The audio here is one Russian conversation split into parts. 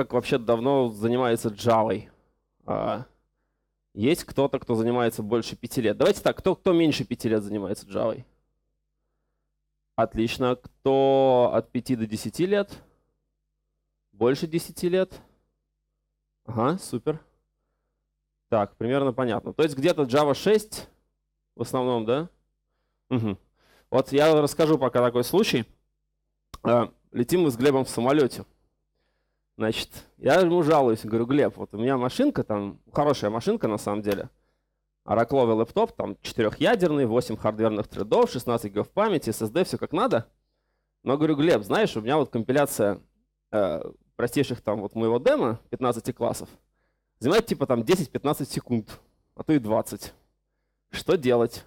как вообще давно занимается Java. А, есть кто-то, кто занимается больше пяти лет? Давайте так, кто, кто меньше пяти лет занимается Java? Отлично. Кто от 5 до 10 лет? Больше 10 лет? Ага, супер. Так, примерно понятно. То есть где-то Java 6 в основном, да? Угу. Вот я расскажу пока такой случай. А, летим мы с Глебом в самолете. Значит, я ему жалуюсь, говорю, Глеб, вот у меня машинка там, хорошая машинка на самом деле, Оракловый лэптоп, там четырехъядерный, 8 хардверных тредов, 16 гигов памяти, SSD, все как надо. Но говорю, Глеб, знаешь, у меня вот компиляция э, простейших там вот моего демо, 15 классов, занимает типа там 10-15 секунд, а то и 20. Что делать?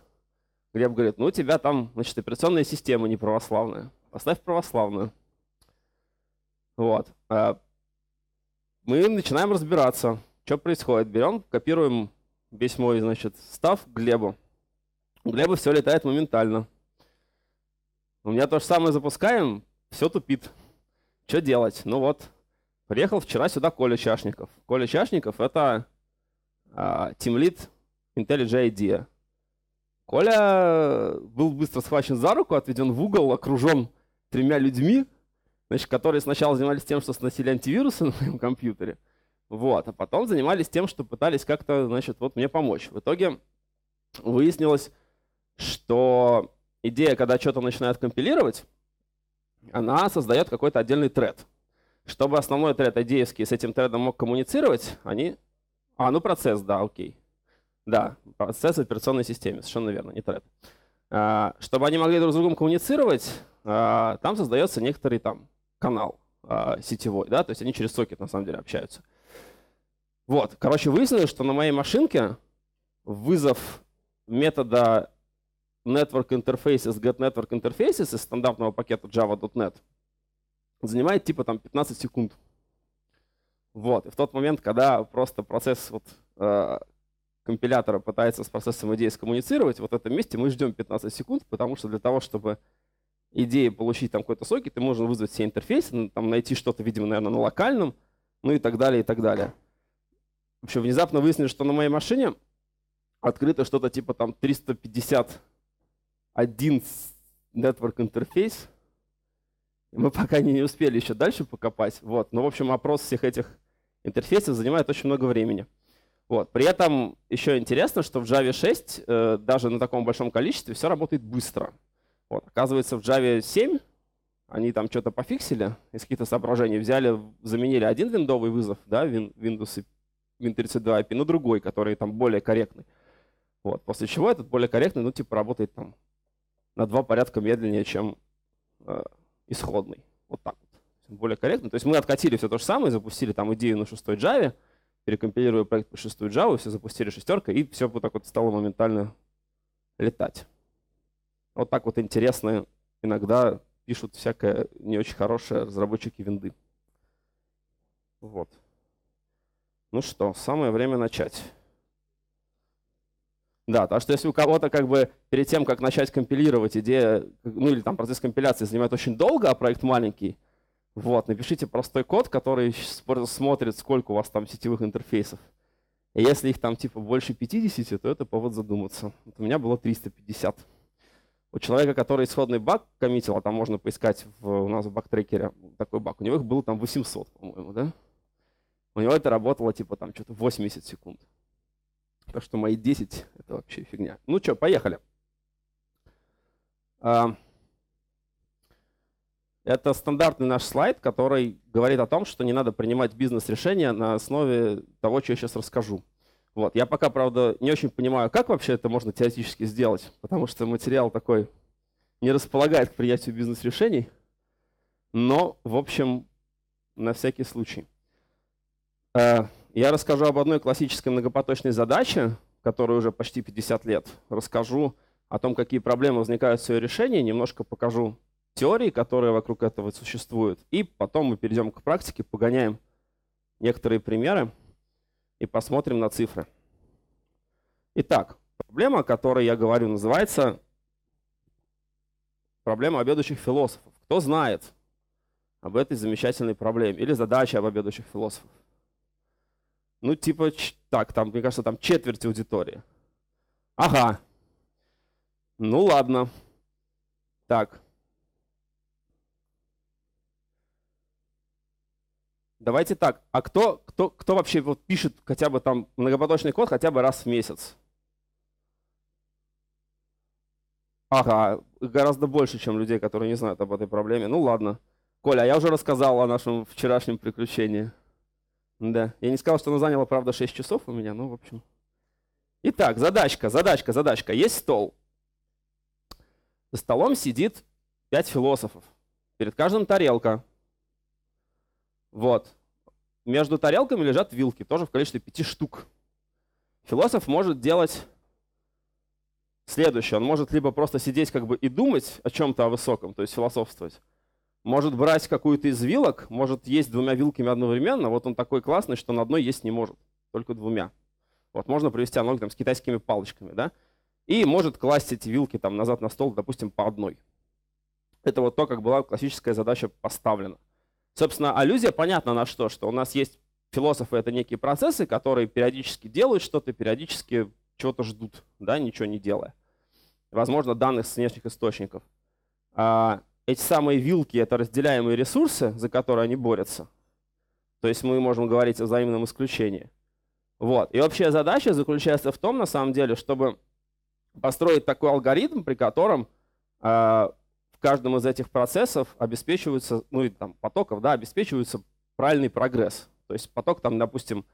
Глеб говорит, ну у тебя там, значит, операционная система не православная, Поставь православную. Вот. Э, мы начинаем разбираться, что происходит. Берем, копируем весь мой, значит, став Глебу. У Глеба все летает моментально. У меня то же самое запускаем, все тупит. Что делать? Ну вот, приехал вчера сюда Коля Чашников. Коля Чашников — это а, тимлит IntelliJ IDEA. Коля был быстро схвачен за руку, отведен в угол, окружен тремя людьми — значит, которые сначала занимались тем, что сносили антивирусы на моем компьютере, вот, а потом занимались тем, что пытались как-то, значит, вот мне помочь. В итоге выяснилось, что идея, когда что-то начинают компилировать, она создает какой-то отдельный тред. Чтобы основной тред идеевский с этим тредом мог коммуницировать, они... А, ну процесс, да, окей. Да, процесс в операционной системе, совершенно верно, не тред. А, чтобы они могли друг с другом коммуницировать, а, там создается некоторый там канал э, сетевой, да, то есть они через сокет на самом деле общаются. Вот, короче, выяснилось, что на моей машинке вызов метода network interfaces get network interfaces из стандартного пакета java.net занимает типа там 15 секунд. Вот, и в тот момент, когда просто процесс вот, э, компилятора пытается с процессом идеи скоммуницировать, вот в этом месте мы ждем 15 секунд, потому что для того, чтобы Идея получить там какой-то соки, ты можно вызвать все интерфейсы, ну, там найти что-то, видимо, наверное, на локальном, ну и так далее, и так далее. Вообще внезапно выяснили, что на моей машине открыто что-то типа там 351 network интерфейс. Мы пока не, не успели еще дальше покопать. Вот. Но, в общем, опрос всех этих интерфейсов занимает очень много времени. Вот. При этом еще интересно, что в Java 6 э, даже на таком большом количестве все работает быстро. Вот. Оказывается, в Java 7 они там что-то пофиксили из каких-то соображений, взяли, заменили один виндовый вызов, да, Windows Win32 API, ну другой, который там более корректный. Вот. После чего этот более корректный, ну типа работает там на два порядка медленнее, чем э, исходный. Вот так вот. Более корректно. То есть мы откатили все то же самое, запустили там идею на шестой Java, перекомпилировали проект по шестую Java, все запустили шестеркой, и все вот так вот стало моментально летать. Вот так вот интересно иногда пишут всякое не очень хорошее разработчики винды. Вот. Ну что, самое время начать. Да, так что если у кого-то как бы перед тем, как начать компилировать, идея, ну или там процесс компиляции занимает очень долго, а проект маленький, вот, напишите простой код, который смотрит, сколько у вас там сетевых интерфейсов. И если их там типа больше 50, то это повод задуматься. Вот у меня было 350 у человека, который исходный баг коммитил, а там можно поискать в, у нас в бактрекере такой баг, у него их было там 800, по-моему, да? У него это работало типа там что-то 80 секунд. Так что мои 10 — это вообще фигня. Ну что, поехали. А, это стандартный наш слайд, который говорит о том, что не надо принимать бизнес-решения на основе того, что я сейчас расскажу. Вот. Я пока, правда, не очень понимаю, как вообще это можно теоретически сделать, потому что материал такой не располагает к принятию бизнес-решений, но, в общем, на всякий случай. Э, я расскажу об одной классической многопоточной задаче, которой уже почти 50 лет. Расскажу о том, какие проблемы возникают с ее решением, немножко покажу теории, которые вокруг этого существуют, и потом мы перейдем к практике, погоняем некоторые примеры и посмотрим на цифры. Итак, проблема, о которой я говорю, называется проблема обедущих философов. Кто знает об этой замечательной проблеме? Или задача об обедущих философах? Ну, типа, так, там, мне кажется, там четверть аудитории. Ага. Ну, ладно. Так, Давайте так, а кто, кто, кто вообще вот пишет хотя бы там многопоточный код хотя бы раз в месяц? Ага, гораздо больше, чем людей, которые не знают об этой проблеме. Ну ладно. Коля, а я уже рассказал о нашем вчерашнем приключении. Да, я не сказал, что оно заняло, правда, 6 часов у меня, ну в общем. Итак, задачка, задачка, задачка. Есть стол. За столом сидит 5 философов. Перед каждым тарелка, вот. Между тарелками лежат вилки, тоже в количестве пяти штук. Философ может делать следующее. Он может либо просто сидеть как бы и думать о чем-то о высоком, то есть философствовать. Может брать какую-то из вилок, может есть двумя вилками одновременно. Вот он такой классный, что на одной есть не может, только двумя. Вот можно привести аналог там, с китайскими палочками, да? И может класть эти вилки там назад на стол, допустим, по одной. Это вот то, как была классическая задача поставлена – Собственно, аллюзия понятна на что, что у нас есть философы — это некие процессы, которые периодически делают что-то, периодически чего-то ждут, да, ничего не делая. Возможно, данных с внешних источников. А эти самые вилки — это разделяемые ресурсы, за которые они борются. То есть мы можем говорить о взаимном исключении. Вот. И общая задача заключается в том, на самом деле, чтобы построить такой алгоритм, при котором а, каждом из этих процессов обеспечиваются ну и там потоков, да, обеспечиваются правильный прогресс. То есть поток там, допустим,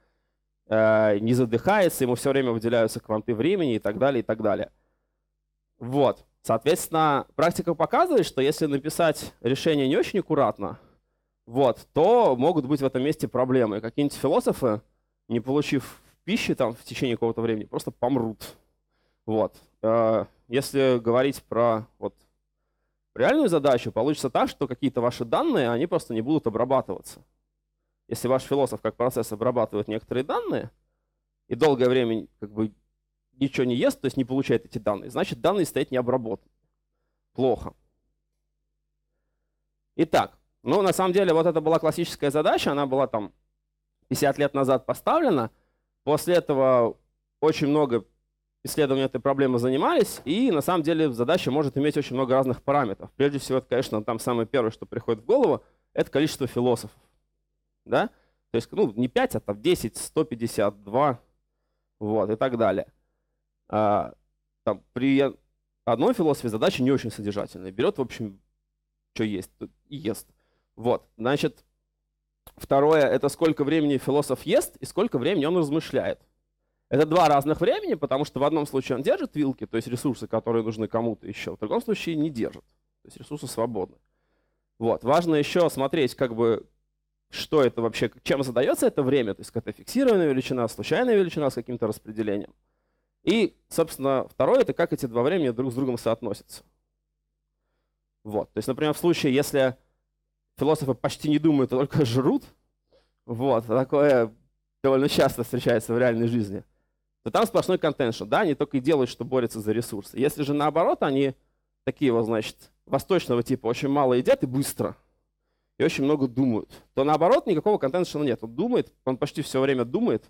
э, не задыхается, ему все время выделяются кванты времени и так далее, и так далее. Вот. Соответственно, практика показывает, что если написать решение не очень аккуратно, вот, то могут быть в этом месте проблемы. Какие-нибудь философы, не получив пищи там в течение какого-то времени, просто помрут. Вот. Э, если говорить про вот, реальную задачу, получится так, что какие-то ваши данные, они просто не будут обрабатываться. Если ваш философ как процесс обрабатывает некоторые данные и долгое время как бы ничего не ест, то есть не получает эти данные, значит данные стоят необработанные, Плохо. Итак, ну на самом деле вот это была классическая задача, она была там 50 лет назад поставлена. После этого очень много исследования этой проблемы занимались, и на самом деле задача может иметь очень много разных параметров. Прежде всего, это, конечно, там самое первое, что приходит в голову, это количество философов. Да? То есть, ну, не 5, а там 10, 152, вот, и так далее. А, там, при одной философии задача не очень содержательная. Берет, в общем, что есть, и ест. Вот, значит, второе, это сколько времени философ ест и сколько времени он размышляет. Это два разных времени, потому что в одном случае он держит вилки, то есть ресурсы, которые нужны кому-то еще, в другом случае не держит. То есть ресурсы свободны. Вот. Важно еще смотреть, как бы, что это вообще, чем задается это время, то есть какая-то фиксированная величина, случайная величина с каким-то распределением. И, собственно, второе, это как эти два времени друг с другом соотносятся. Вот. То есть, например, в случае, если философы почти не думают, а только жрут, вот, такое довольно часто встречается в реальной жизни – но там сплошной контеншн, да, они только и делают, что борются за ресурсы. Если же наоборот, они такие вот, значит, восточного типа, очень мало едят и быстро, и очень много думают, то наоборот никакого контеншна нет. Он думает, он почти все время думает,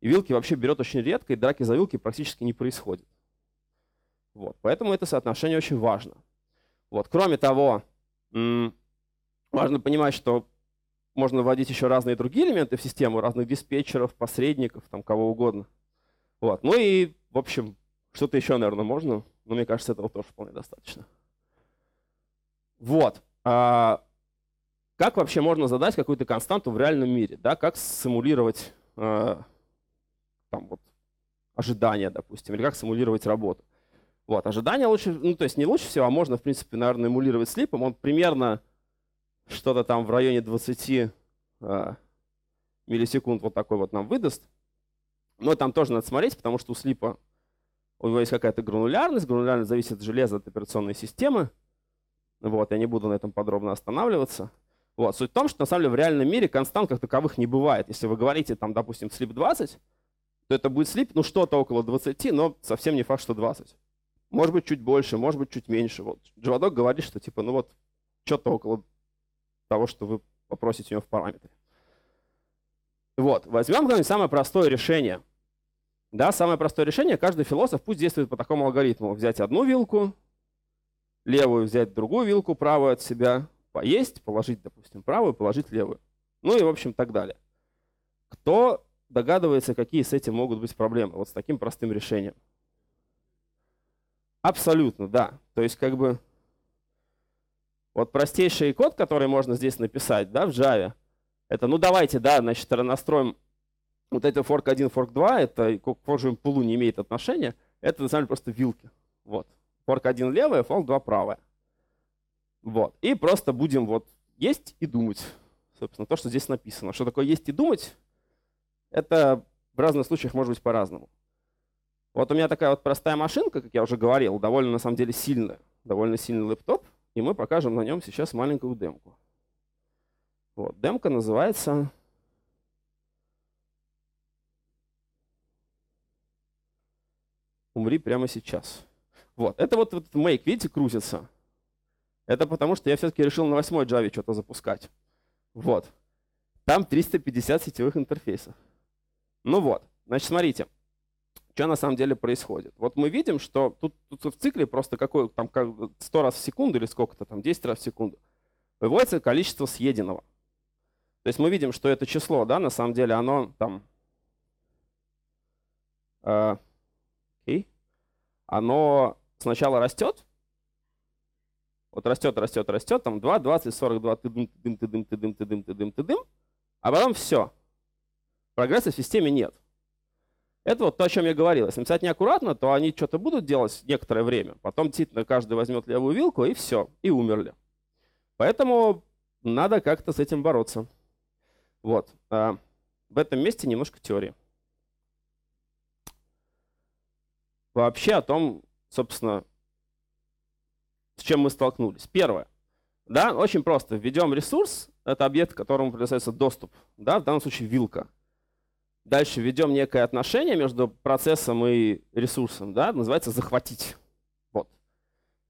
и вилки вообще берет очень редко, и драки за вилки практически не происходит. Вот. Поэтому это соотношение очень важно. Вот. Кроме того, важно понимать, что можно вводить еще разные другие элементы в систему, разных диспетчеров, посредников, там, кого угодно – вот. Ну и, в общем, что-то еще, наверное, можно, но мне кажется, этого тоже вполне достаточно. Вот. А как вообще можно задать какую-то константу в реальном мире? Да? Как симулировать э, там вот, ожидания, допустим, или как симулировать работу? Вот, ожидания лучше, ну то есть не лучше всего, а можно, в принципе, наверное, эмулировать слипом. Он примерно что-то там в районе 20 э, а, миллисекунд вот такой вот нам выдаст. Но там тоже надо смотреть, потому что у слипа у него есть какая-то гранулярность. Гранулярность зависит от железа, от операционной системы. Вот, я не буду на этом подробно останавливаться. Вот. Суть в том, что на самом деле в реальном мире констант как таковых не бывает. Если вы говорите, там, допустим, слип 20, то это будет слип, ну, что-то около 20, но совсем не факт, что 20. Может быть, чуть больше, может быть, чуть меньше. Вот. Джавадок говорит, что, типа, ну вот, что-то около того, что вы попросите у него в параметре. Вот, возьмем самое простое решение – да, самое простое решение, каждый философ пусть действует по такому алгоритму. Взять одну вилку, левую взять другую вилку, правую от себя, поесть, положить, допустим, правую, положить левую. Ну и, в общем, так далее. Кто догадывается, какие с этим могут быть проблемы, вот с таким простым решением? Абсолютно, да. То есть, как бы, вот простейший код, который можно здесь написать, да, в Java, это, ну, давайте, да, значит, настроим вот эти fork 1, fork 2, это к кожевому пулу не имеет отношения, это на самом деле просто вилки. Вот. fork 1 левая, fork 2 правая. Вот. И просто будем вот есть и думать. Собственно, то, что здесь написано. Что такое есть и думать, это в разных случаях может быть по-разному. Вот у меня такая вот простая машинка, как я уже говорил, довольно на самом деле сильная, довольно сильный лэптоп, и мы покажем на нем сейчас маленькую демку. Вот, демка называется умри прямо сейчас. Вот, это вот, вот мейк, видите, крутится. Это потому, что я все-таки решил на восьмой Java что-то запускать. Вот. Там 350 сетевых интерфейсов. Ну вот, значит, смотрите, что на самом деле происходит. Вот мы видим, что тут, тут в цикле просто какой, там, как 100 раз в секунду или сколько-то там, 10 раз в секунду, выводится количество съеденного. То есть мы видим, что это число, да, на самом деле, оно там... Э, Okay? Оно сначала растет, вот растет, растет, растет, там 2, 20, 42, ты-дым, ты-дым, ты-дым, ты-дым, ты-дым, ты-дым, ты-дым, а потом все. Прогресса в системе нет. Это вот то, о чем я говорил. Если написать неаккуратно, то они что-то будут делать некоторое время. Потом действительно каждый возьмет левую вилку, и все, и умерли. Поэтому надо как-то с этим бороться. Вот. А, в этом месте немножко теории. вообще о том, собственно, с чем мы столкнулись. Первое. Да, очень просто. Введем ресурс, это объект, к которому предоставляется доступ, да, в данном случае вилка. Дальше введем некое отношение между процессом и ресурсом, да, называется захватить. Вот.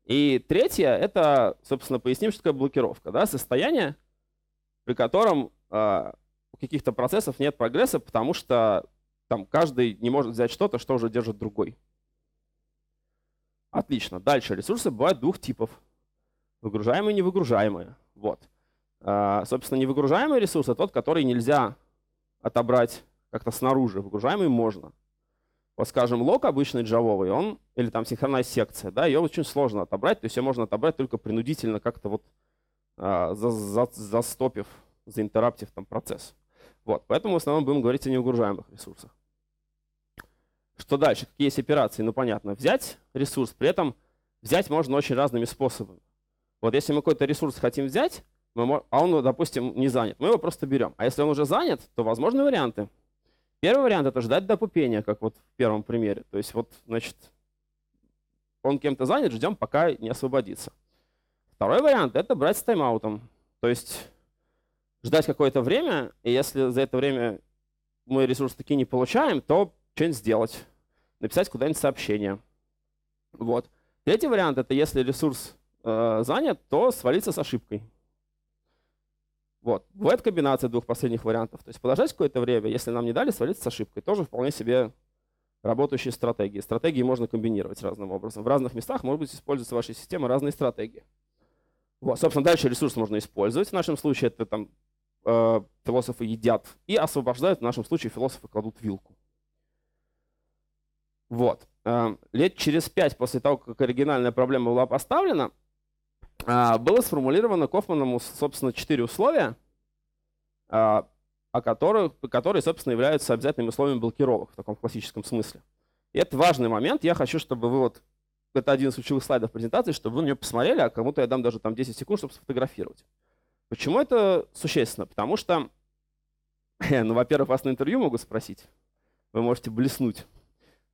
И третье, это, собственно, поясним, что такое блокировка. Да, состояние, при котором э, у каких-то процессов нет прогресса, потому что там каждый не может взять что-то, что уже держит другой. Отлично. Дальше. Ресурсы бывают двух типов. Выгружаемые и невыгружаемые. Вот. А, собственно, невыгружаемый ресурс — это тот, который нельзя отобрать как-то снаружи. Выгружаемый можно. Вот, скажем, лог обычный джавовый, он, или там синхронная секция, да, ее очень сложно отобрать, то есть ее можно отобрать только принудительно как-то вот а, за, за, застопив, заинтераптив там процесс. Вот, поэтому в основном будем говорить о неугружаемых ресурсах. Что дальше? Какие есть операции? Ну, понятно, взять ресурс, при этом взять можно очень разными способами. Вот если мы какой-то ресурс хотим взять, мы, а он, допустим, не занят, мы его просто берем. А если он уже занят, то возможны варианты. Первый вариант — это ждать до пупения, как вот в первом примере. То есть вот, значит, он кем-то занят, ждем, пока не освободится. Второй вариант — это брать с тайм-аутом. То есть ждать какое-то время, и если за это время мы ресурс таки не получаем, то что-нибудь сделать, написать куда-нибудь сообщение. Вот. Третий вариант — это если ресурс э, занят, то свалиться с ошибкой. Вот. Бывает комбинация двух последних вариантов. То есть подождать какое-то время, если нам не дали, свалиться с ошибкой. Тоже вполне себе работающие стратегии. Стратегии можно комбинировать разным образом. В разных местах может быть использоваться вашей системы разные стратегии. Вот. Собственно, дальше ресурс можно использовать. В нашем случае это там э, философы едят и освобождают. В нашем случае философы кладут вилку. Вот. Эм, лет через пять после того, как оригинальная проблема была поставлена, а, было сформулировано Кофманом, собственно, четыре условия, а, о которых, которые, собственно, являются обязательными условиями блокировок в таком классическом смысле. И это важный момент. Я хочу, чтобы вы вот... Это один из ключевых слайдов презентации, чтобы вы на нее посмотрели, а кому-то я дам даже там 10 секунд, чтобы сфотографировать. Почему это существенно? Потому что, ну, во-первых, вас на интервью могут спросить. Вы можете блеснуть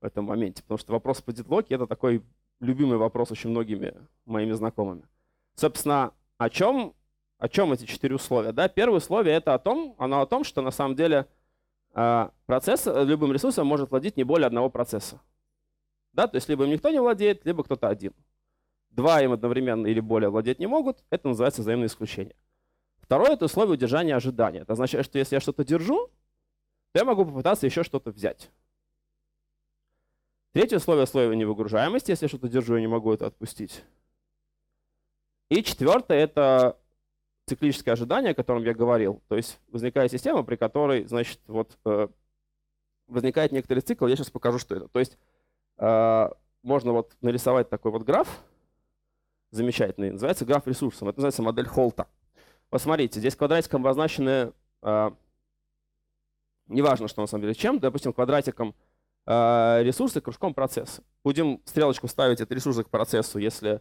в этом моменте, потому что вопрос по дедлоке — это такой любимый вопрос очень многими моими знакомыми. Собственно, о чем, о чем эти четыре условия? Да, первое условие — это о том, оно о том, что на самом деле э, процесс э, любым ресурсом может владеть не более одного процесса. Да, то есть либо им никто не владеет, либо кто-то один. Два им одновременно или более владеть не могут, это называется взаимное исключение. Второе – это условие удержания ожидания. Это означает, что если я что-то держу, то я могу попытаться еще что-то взять. Третье условие условие невыгружаемости. Если я что-то держу, я не могу это отпустить. И четвертое — это циклическое ожидание, о котором я говорил. То есть возникает система, при которой, значит, вот э, возникает некоторый цикл. Я сейчас покажу, что это. То есть э, можно вот нарисовать такой вот граф замечательный. Называется граф ресурсов. Это называется модель Холта. Посмотрите, здесь квадратиком обозначены, э, неважно, что на самом деле чем, допустим, квадратиком — Э, ресурсы кружком процесса. Будем стрелочку ставить от ресурса к процессу, если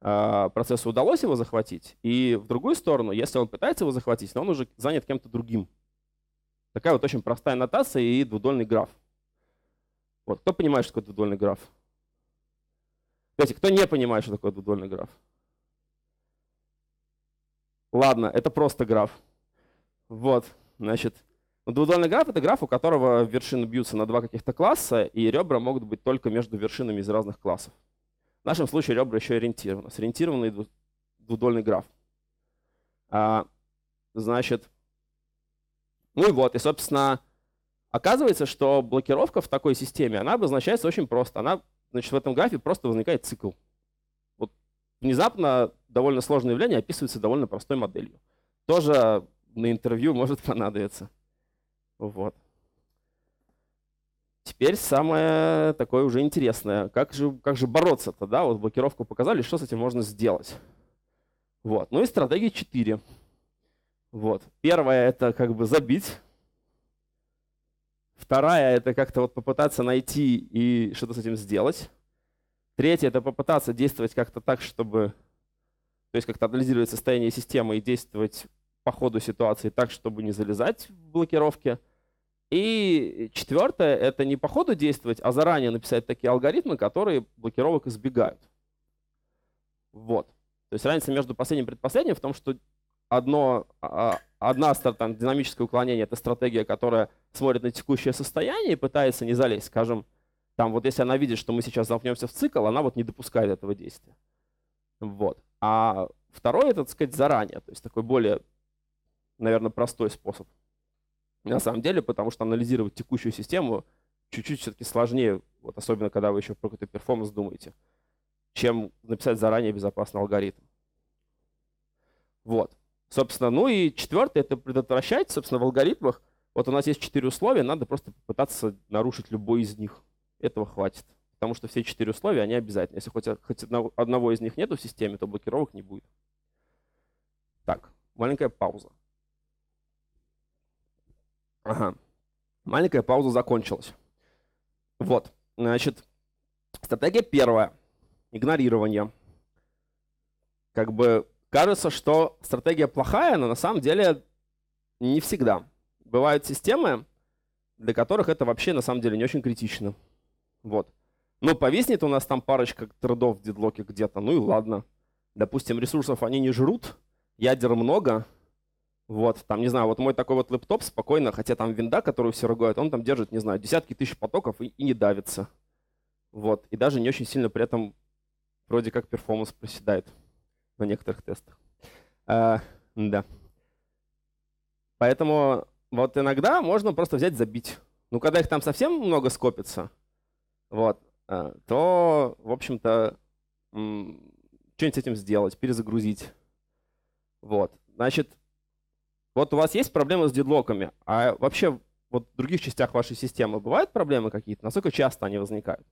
э, процессу удалось его захватить, и в другую сторону, если он пытается его захватить, но он уже занят кем-то другим. Такая вот очень простая нотация и двудольный граф. Вот, кто понимает, что такое двудольный граф? Кстати, кто не понимает, что такое двудольный граф? Ладно, это просто граф. Вот, значит, Двудольный граф — это граф, у которого вершины бьются на два каких-то класса, и ребра могут быть только между вершинами из разных классов. В нашем случае ребра еще ориентированы. Сориентированный двудольный граф. А, значит, ну и вот, и, собственно, оказывается, что блокировка в такой системе, она обозначается очень просто. Она, значит, в этом графе просто возникает цикл. Вот внезапно довольно сложное явление описывается довольно простой моделью. Тоже на интервью может понадобиться. Вот. Теперь самое такое уже интересное. Как же, как же бороться-то, да? Вот блокировку показали, что с этим можно сделать. Вот. Ну и стратегии 4. Вот. Первая — это как бы забить. Вторая — это как-то вот попытаться найти и что-то с этим сделать. Третья — это попытаться действовать как-то так, чтобы... То есть как-то анализировать состояние системы и действовать по ходу ситуации так, чтобы не залезать в блокировки — и четвертое – это не по ходу действовать, а заранее написать такие алгоритмы, которые блокировок избегают. Вот. То есть разница между последним и предпоследним в том, что одно, а, одна там, динамическое уклонение – это стратегия, которая смотрит на текущее состояние и пытается не залезть. Скажем, там вот если она видит, что мы сейчас замкнемся в цикл, она вот не допускает этого действия. Вот. А второе – это, так сказать, заранее. То есть такой более, наверное, простой способ – на самом деле, потому что анализировать текущую систему чуть-чуть все-таки сложнее, вот особенно когда вы еще про какой-то перформанс думаете, чем написать заранее безопасный алгоритм. Вот. Собственно, ну и четвертое — это предотвращать, собственно, в алгоритмах. Вот у нас есть четыре условия, надо просто попытаться нарушить любой из них. Этого хватит. Потому что все четыре условия, они обязательны. Если хоть, хоть одного, из них нет в системе, то блокировок не будет. Так, маленькая пауза. Ага. Маленькая пауза закончилась. Вот. Значит, стратегия первая. Игнорирование. Как бы кажется, что стратегия плохая, но на самом деле не всегда. Бывают системы, для которых это вообще на самом деле не очень критично. Вот. Ну, повиснет у нас там парочка трудов в дедлоке где-то, ну и ладно. Допустим, ресурсов они не жрут, ядер много — вот, там, не знаю, вот мой такой вот лэптоп спокойно, хотя там винда, которую все ругают, он там держит, не знаю, десятки тысяч потоков и, и не давится. Вот, и даже не очень сильно при этом вроде как перформанс проседает на некоторых тестах. А, да. Поэтому вот иногда можно просто взять забить. Ну, когда их там совсем много скопится, вот, а, то, в общем-то, что-нибудь с этим сделать, перезагрузить. Вот. Значит, вот у вас есть проблемы с дедлоками, а вообще вот в других частях вашей системы бывают проблемы какие-то? Насколько часто они возникают?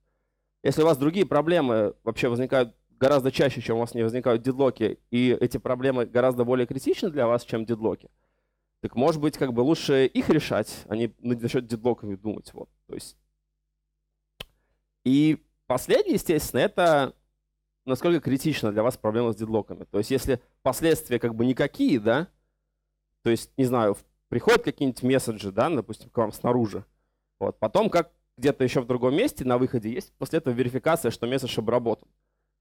Если у вас другие проблемы вообще возникают гораздо чаще, чем у вас не возникают дедлоки, и эти проблемы гораздо более критичны для вас, чем дедлоки, так может быть как бы лучше их решать, а не насчет дедлоков думать. Вот. То есть... И последнее, естественно, это насколько критична для вас проблема с дедлоками. То есть если последствия как бы никакие, да, то есть, не знаю, приходят какие-нибудь месседжи, да, допустим, к вам снаружи. Вот. Потом как где-то еще в другом месте на выходе есть после этого верификация, что месседж обработан.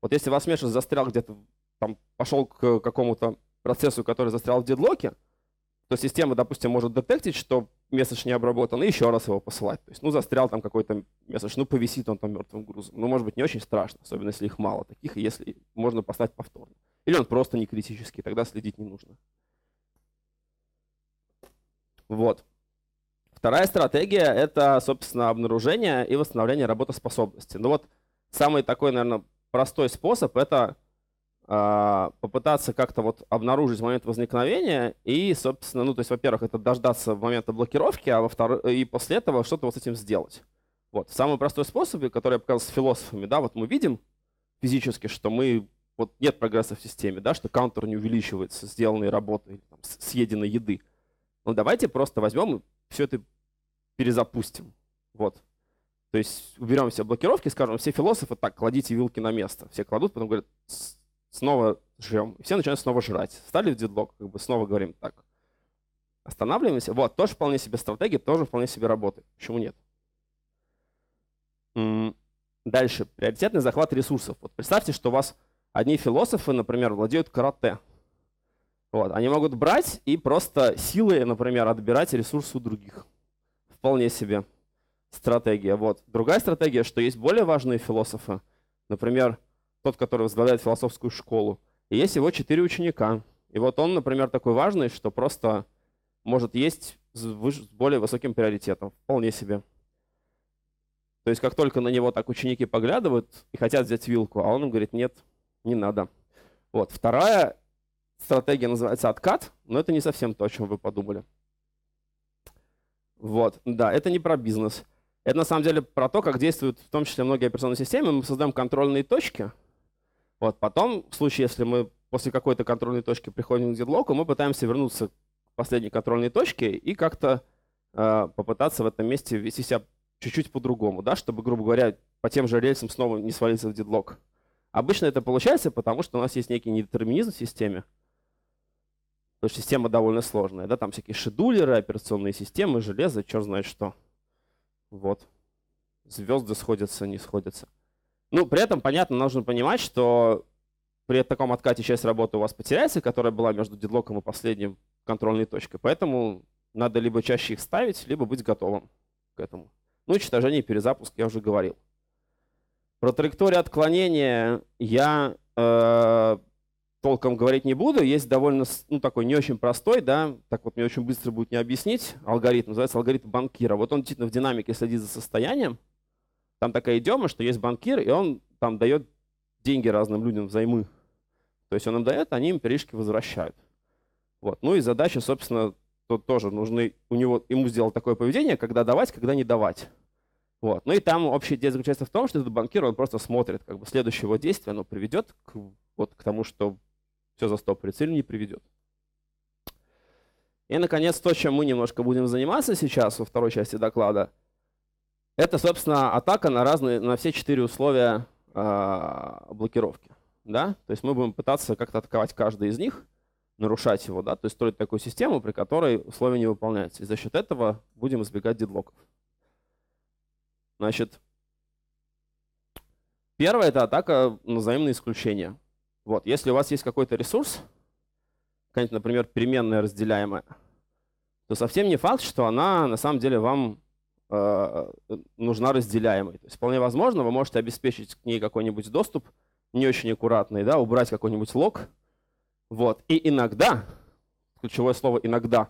Вот если вас месседж застрял где-то, там, пошел к какому-то процессу, который застрял в дедлоке, то система, допустим, может детектить, что месседж не обработан, и еще раз его посылать. То есть, ну, застрял там какой-то месседж, ну, повисит он там мертвым грузом. Ну, может быть, не очень страшно, особенно если их мало таких, если можно послать повторно. Или он просто не критический, тогда следить не нужно. Вот. Вторая стратегия — это, собственно, обнаружение и восстановление работоспособности. Ну вот самый такой, наверное, простой способ — это э, попытаться как-то вот обнаружить момент возникновения и, собственно, ну то есть, во-первых, это дождаться момента блокировки, а во-вторых, и после этого что-то вот с этим сделать. Вот. Самый простой способ, который я показал с философами, да, вот мы видим физически, что мы вот нет прогресса в системе, да, что каунтер не увеличивается, сделанные работы, там, съеденной еды. Ну, давайте просто возьмем и все это перезапустим. Вот. То есть уберем все блокировки, скажем, все философы так, кладите вилки на место. Все кладут, потом говорят, снова жрем. И все начинают снова жрать. Стали в дедлог, как бы снова говорим так. Останавливаемся. Вот, тоже вполне себе стратегия, тоже вполне себе работает. Почему нет? Дальше. Приоритетный захват ресурсов. Вот представьте, что у вас одни философы, например, владеют карате. Вот. Они могут брать и просто силой, например, отбирать ресурсы у других. Вполне себе стратегия. Вот. Другая стратегия, что есть более важные философы, например, тот, который возглавляет философскую школу, и есть его четыре ученика. И вот он, например, такой важный, что просто может есть с более высоким приоритетом. Вполне себе. То есть как только на него так ученики поглядывают и хотят взять вилку, а он им говорит, нет, не надо. Вот. Вторая стратегия называется откат, но это не совсем то, о чем вы подумали. Вот, да, это не про бизнес. Это на самом деле про то, как действуют в том числе многие операционные системы. Мы создаем контрольные точки. Вот, потом, в случае, если мы после какой-то контрольной точки приходим к дедлоку, мы пытаемся вернуться к последней контрольной точке и как-то э, попытаться в этом месте вести себя чуть-чуть по-другому, да, чтобы, грубо говоря, по тем же рельсам снова не свалиться в дедлок. Обычно это получается, потому что у нас есть некий недетерминизм в системе, Потому что система довольно сложная. Да? Там всякие шедулеры, операционные системы, железо, черт знает что. Вот. Звезды сходятся, не сходятся. Ну, при этом, понятно, нужно понимать, что при таком откате часть работы у вас потеряется, которая была между дедлоком и последним контрольной точкой. Поэтому надо либо чаще их ставить, либо быть готовым к этому. Ну, уничтожение и перезапуск, я уже говорил. Про траекторию отклонения я э, толком говорить не буду. Есть довольно ну, такой не очень простой, да, так вот мне очень быстро будет не объяснить, алгоритм, называется алгоритм банкира. Вот он действительно в динамике следит за состоянием. Там такая идиома, что есть банкир, и он там дает деньги разным людям взаймы. То есть он им дает, они им перешки возвращают. Вот. Ну и задача, собственно, тут тоже нужны у него, ему сделать такое поведение, когда давать, когда не давать. Вот. Ну и там общая идея заключается в том, что этот банкир, он просто смотрит, как бы следующее его действие, оно приведет к, вот, к тому, что все застопорит, цель не приведет. И, наконец, то, чем мы немножко будем заниматься сейчас во второй части доклада, это, собственно, атака на, разные, на все четыре условия э, блокировки. Да? То есть мы будем пытаться как-то атаковать каждый из них, нарушать его, да? то есть строить такую систему, при которой условия не выполняются. И за счет этого будем избегать дедлоков. Значит, первое — это атака на взаимные исключения. Вот, если у вас есть какой-то ресурс, какая-нибудь, например, переменная разделяемая, то совсем не факт, что она на самом деле вам э, нужна разделяемой. То есть вполне возможно, вы можете обеспечить к ней какой-нибудь доступ, не очень аккуратный, да, убрать какой-нибудь лог. Вот. И иногда, ключевое слово «иногда»,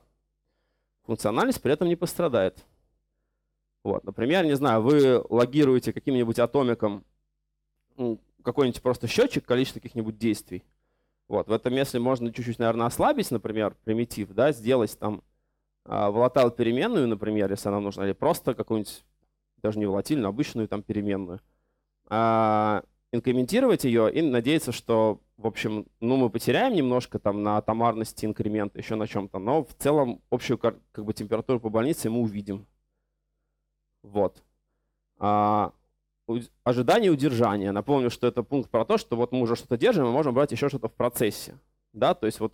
функциональность при этом не пострадает. Вот. Например, не знаю, вы логируете каким-нибудь атомиком какой-нибудь просто счетчик количества каких-нибудь действий. Вот, в этом если можно чуть-чуть, наверное, ослабить, например, примитив, да, сделать там а, волатайл переменную, например, если она нужна, или просто какую-нибудь, даже не волатильную, а обычную там переменную, а, инкрементировать ее и надеяться, что, в общем, ну мы потеряем немножко там на атомарности инкремента, еще на чем-то, но в целом общую как бы температуру по больнице мы увидим. Вот. А, ожидание удержания. Напомню, что это пункт про то, что вот мы уже что-то держим, мы можем брать еще что-то в процессе. Да, то есть вот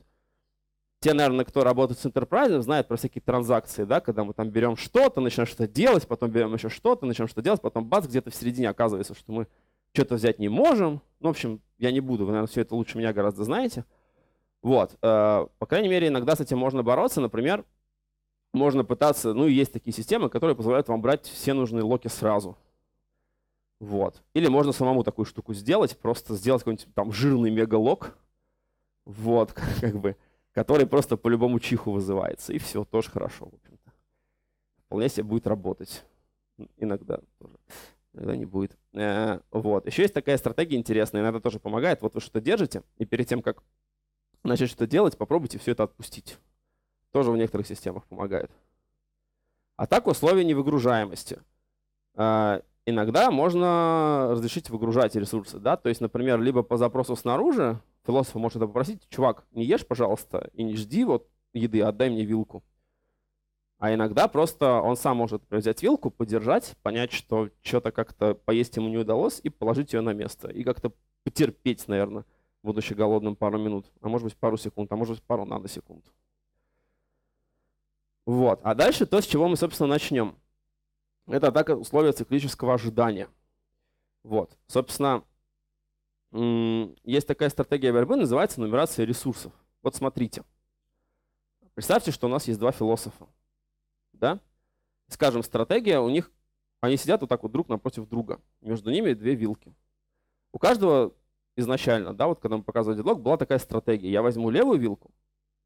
те, наверное, кто работает с enterprise, знают про всякие транзакции, да, когда мы там берем что-то, начинаем что-то делать, потом берем еще что-то, начинаем что-то делать, потом бац, где-то в середине оказывается, что мы что-то взять не можем. Ну, в общем, я не буду, вы, наверное, все это лучше меня гораздо знаете. Вот, э, по крайней мере, иногда с этим можно бороться, например, можно пытаться, ну, есть такие системы, которые позволяют вам брать все нужные локи сразу. Вот. Или можно самому такую штуку сделать, просто сделать какой-нибудь там жирный мегалог, вот, как бы, который просто по любому чиху вызывается, и все, тоже хорошо, в общем-то. Вполне себе будет работать. Иногда тоже. Иногда не будет. Э, вот. Еще есть такая стратегия интересная, иногда тоже помогает. Вот вы что-то держите, и перед тем, как начать что-то делать, попробуйте все это отпустить. Тоже в некоторых системах помогает. А так условия невыгружаемости. Э, иногда можно разрешить выгружать ресурсы, да, то есть, например, либо по запросу снаружи, философ может это попросить, чувак, не ешь, пожалуйста, и не жди вот еды, отдай мне вилку. А иногда просто он сам может взять вилку, подержать, понять, что что-то как-то поесть ему не удалось, и положить ее на место. И как-то потерпеть, наверное, будучи голодным пару минут. А может быть пару секунд, а может быть пару надо секунд. Вот. А дальше то, с чего мы, собственно, начнем. Это атака условия циклического ожидания. Вот. Собственно, есть такая стратегия борьбы, называется нумерация ресурсов. Вот смотрите. Представьте, что у нас есть два философа. Да? Скажем, стратегия у них, они сидят вот так вот друг напротив друга. Между ними две вилки. У каждого изначально, да, вот когда мы показывали диалог, была такая стратегия. Я возьму левую вилку,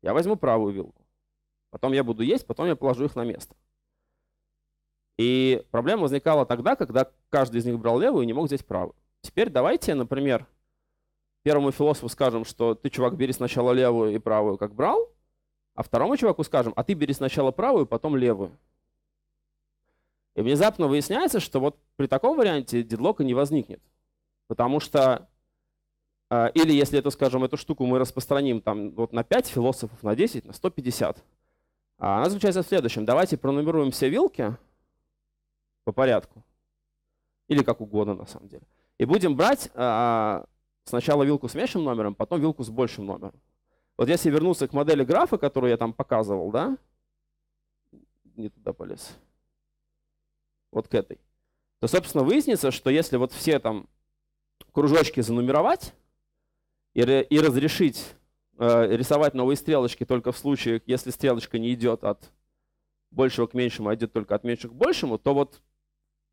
я возьму правую вилку. Потом я буду есть, потом я положу их на место. И проблема возникала тогда, когда каждый из них брал левую и не мог взять правую. Теперь давайте, например, первому философу скажем, что ты, чувак, бери сначала левую и правую, как брал, а второму чуваку скажем, а ты бери сначала правую, потом левую. И внезапно выясняется, что вот при таком варианте дедлока не возникнет. Потому что, э, или если это скажем, эту штуку мы распространим там вот на 5 философов, на 10, на 150, а она заключается в следующем. Давайте пронумеруем все вилки, по порядку. Или как угодно, на самом деле. И будем брать а, сначала вилку с меньшим номером, потом вилку с большим номером. Вот если вернуться к модели графа, которую я там показывал, да? Не туда полез. Вот к этой. То, собственно, выяснится, что если вот все там кружочки занумеровать и, и разрешить э, рисовать новые стрелочки только в случае, если стрелочка не идет от большего к меньшему, а идет только от меньшего к большему, то вот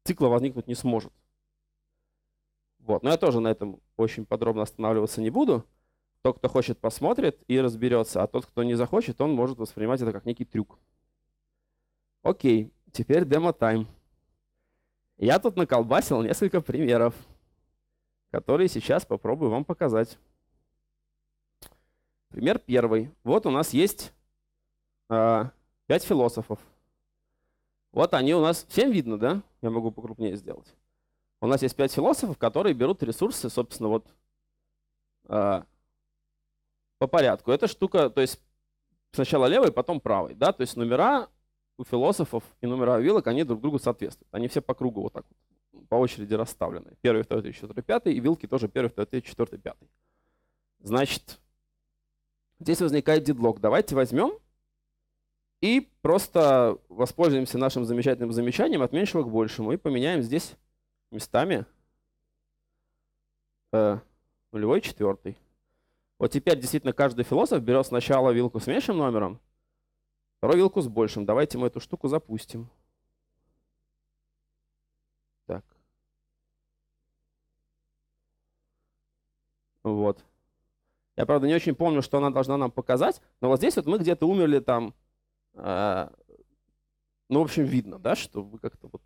цикла возникнуть не сможет. Вот. Но я тоже на этом очень подробно останавливаться не буду. Тот, кто хочет, посмотрит и разберется, а тот, кто не захочет, он может воспринимать это как некий трюк. Окей, теперь демо-тайм. Я тут наколбасил несколько примеров, которые сейчас попробую вам показать. Пример первый. Вот у нас есть э, а, 5 философов – вот они у нас, всем видно, да? Я могу покрупнее сделать. У нас есть пять философов, которые берут ресурсы, собственно, вот э, по порядку. Эта штука, то есть сначала левый, потом правый, да? То есть номера у философов и номера вилок, они друг другу соответствуют. Они все по кругу вот так вот, по очереди расставлены. Первый, второй, третий, четвертый, пятый, и вилки тоже первый, второй, третий, четвертый, пятый. Значит, здесь возникает дедлог. Давайте возьмем и просто воспользуемся нашим замечательным замечанием от меньшего к большему и поменяем здесь местами э, нулевой и четвертый. Вот теперь действительно каждый философ берет сначала вилку с меньшим номером, вторую вилку с большим. Давайте мы эту штуку запустим. Так. Вот. Я, правда, не очень помню, что она должна нам показать, но вот здесь вот мы где-то умерли там а, ну, в общем, видно, да, что вы как-то вот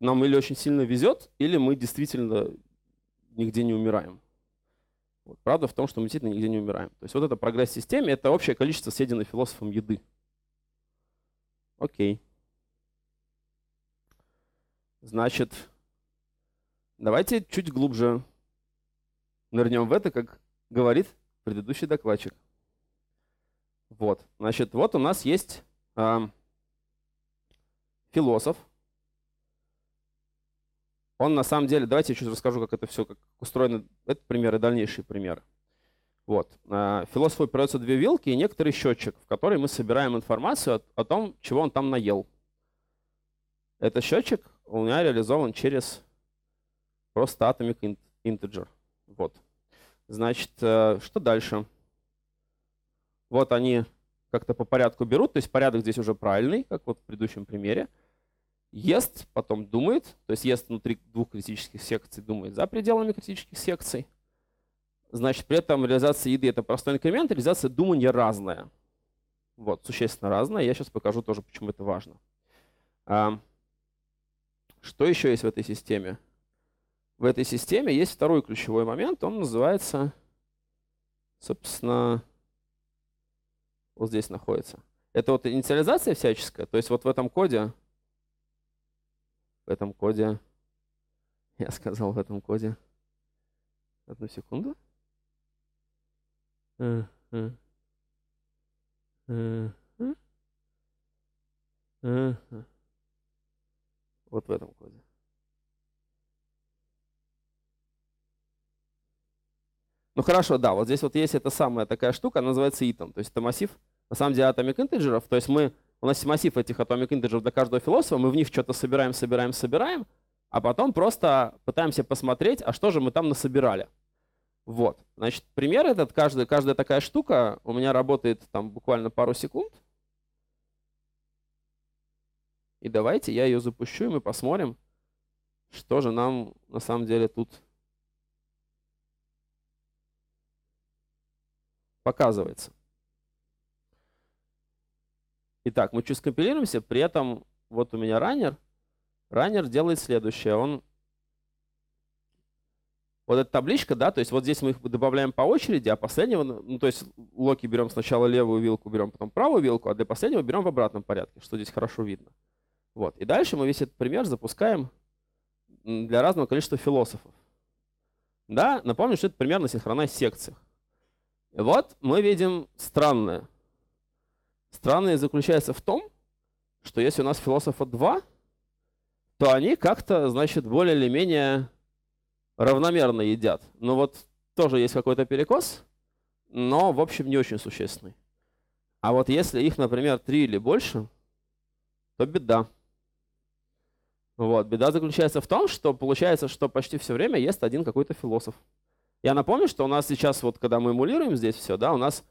нам или очень сильно везет, или мы действительно нигде не умираем. Вот. Правда в том, что мы действительно нигде не умираем. То есть вот это прогресс в системе, это общее количество съеденной философом еды. Окей. Значит, давайте чуть глубже нырнем в это, как говорит предыдущий докладчик. Вот, значит, вот у нас есть философ. Он на самом деле, давайте я чуть расскажу, как это все как устроено, Это примеры, дальнейшие примеры. Вот. А, философу придется две вилки и некоторый счетчик, в который мы собираем информацию о, о том, чего он там наел. Этот счетчик у меня реализован через просто Atomic Integer. Вот. Значит, э, что дальше? Вот они как-то по порядку берут, то есть порядок здесь уже правильный, как вот в предыдущем примере. Ест, потом думает, то есть ест внутри двух критических секций, думает за пределами критических секций. Значит, при этом реализация еды — это простой инкремент, реализация думания разная. Вот, существенно разная. Я сейчас покажу тоже, почему это важно. А, что еще есть в этой системе? В этой системе есть второй ключевой момент, он называется, собственно, вот здесь находится. Это вот инициализация всяческая, то есть вот в этом коде, в этом коде, я сказал в этом коде, одну секунду. Вот в этом коде. Ну хорошо, да, вот здесь вот есть эта самая такая штука, она называется итом. То есть это массив, на самом деле, атомик интеджеров. То есть мы, у нас есть массив этих атомик интеджеров для каждого философа, мы в них что-то собираем, собираем, собираем, а потом просто пытаемся посмотреть, а что же мы там насобирали. Вот. Значит, пример этот, каждый, каждая такая штука у меня работает там буквально пару секунд. И давайте я ее запущу, и мы посмотрим, что же нам на самом деле тут показывается. Итак, мы чуть скомпилируемся, при этом вот у меня раннер. Раннер делает следующее. Он вот эта табличка, да, то есть вот здесь мы их добавляем по очереди, а последнего, ну, ну то есть локи берем сначала левую вилку, берем потом правую вилку, а для последнего берем в обратном порядке, что здесь хорошо видно. Вот. И дальше мы весь этот пример запускаем для разного количества философов. Да, напомню, что это примерно на синхронной секциях. Вот мы видим странное. Странное заключается в том, что если у нас философа два, то они как-то, значит, более или менее равномерно едят. Но ну вот тоже есть какой-то перекос, но, в общем, не очень существенный. А вот если их, например, три или больше, то беда. Вот. Беда заключается в том, что получается, что почти все время ест один какой-то философ. Я напомню, что у нас сейчас, вот когда мы эмулируем здесь все, да, у нас,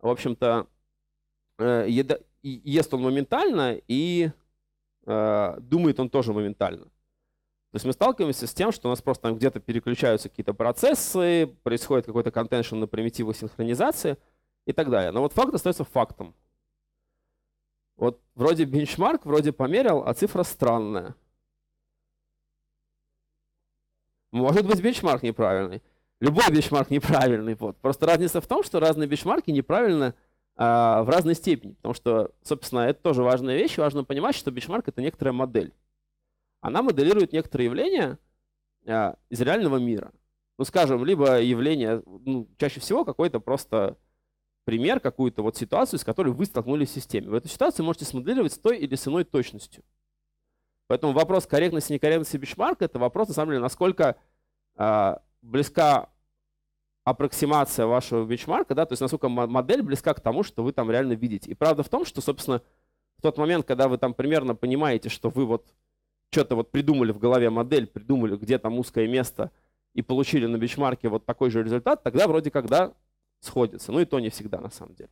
в общем-то, э, еда, ест он моментально и э, думает он тоже моментально. То есть мы сталкиваемся с тем, что у нас просто там где-то переключаются какие-то процессы, происходит какой-то контеншн на примитивах синхронизации и так далее. Но вот факт остается фактом. Вот вроде бенчмарк, вроде померил, а цифра странная. Может быть, бенчмарк неправильный. Любой бенчмарк неправильный. Вот. Просто разница в том, что разные бенчмарки неправильно а, в разной степени. Потому что, собственно, это тоже важная вещь. Важно понимать, что бенчмарк — это некоторая модель. Она моделирует некоторые явления а, из реального мира. Ну, скажем, либо явление, ну, чаще всего какой-то просто пример, какую-то вот ситуацию, с которой вы столкнулись в системе. В эту ситуацию можете смоделировать с той или с иной точностью. Поэтому вопрос корректности некорректности бенчмарка – это вопрос, на самом деле, насколько а, близка аппроксимация вашего бичмарка, да, то есть насколько модель близка к тому, что вы там реально видите. И правда в том, что, собственно, в тот момент, когда вы там примерно понимаете, что вы вот что-то вот придумали в голове модель, придумали, где там узкое место, и получили на бичмарке вот такой же результат, тогда вроде как да, сходится. Ну и то не всегда на самом деле.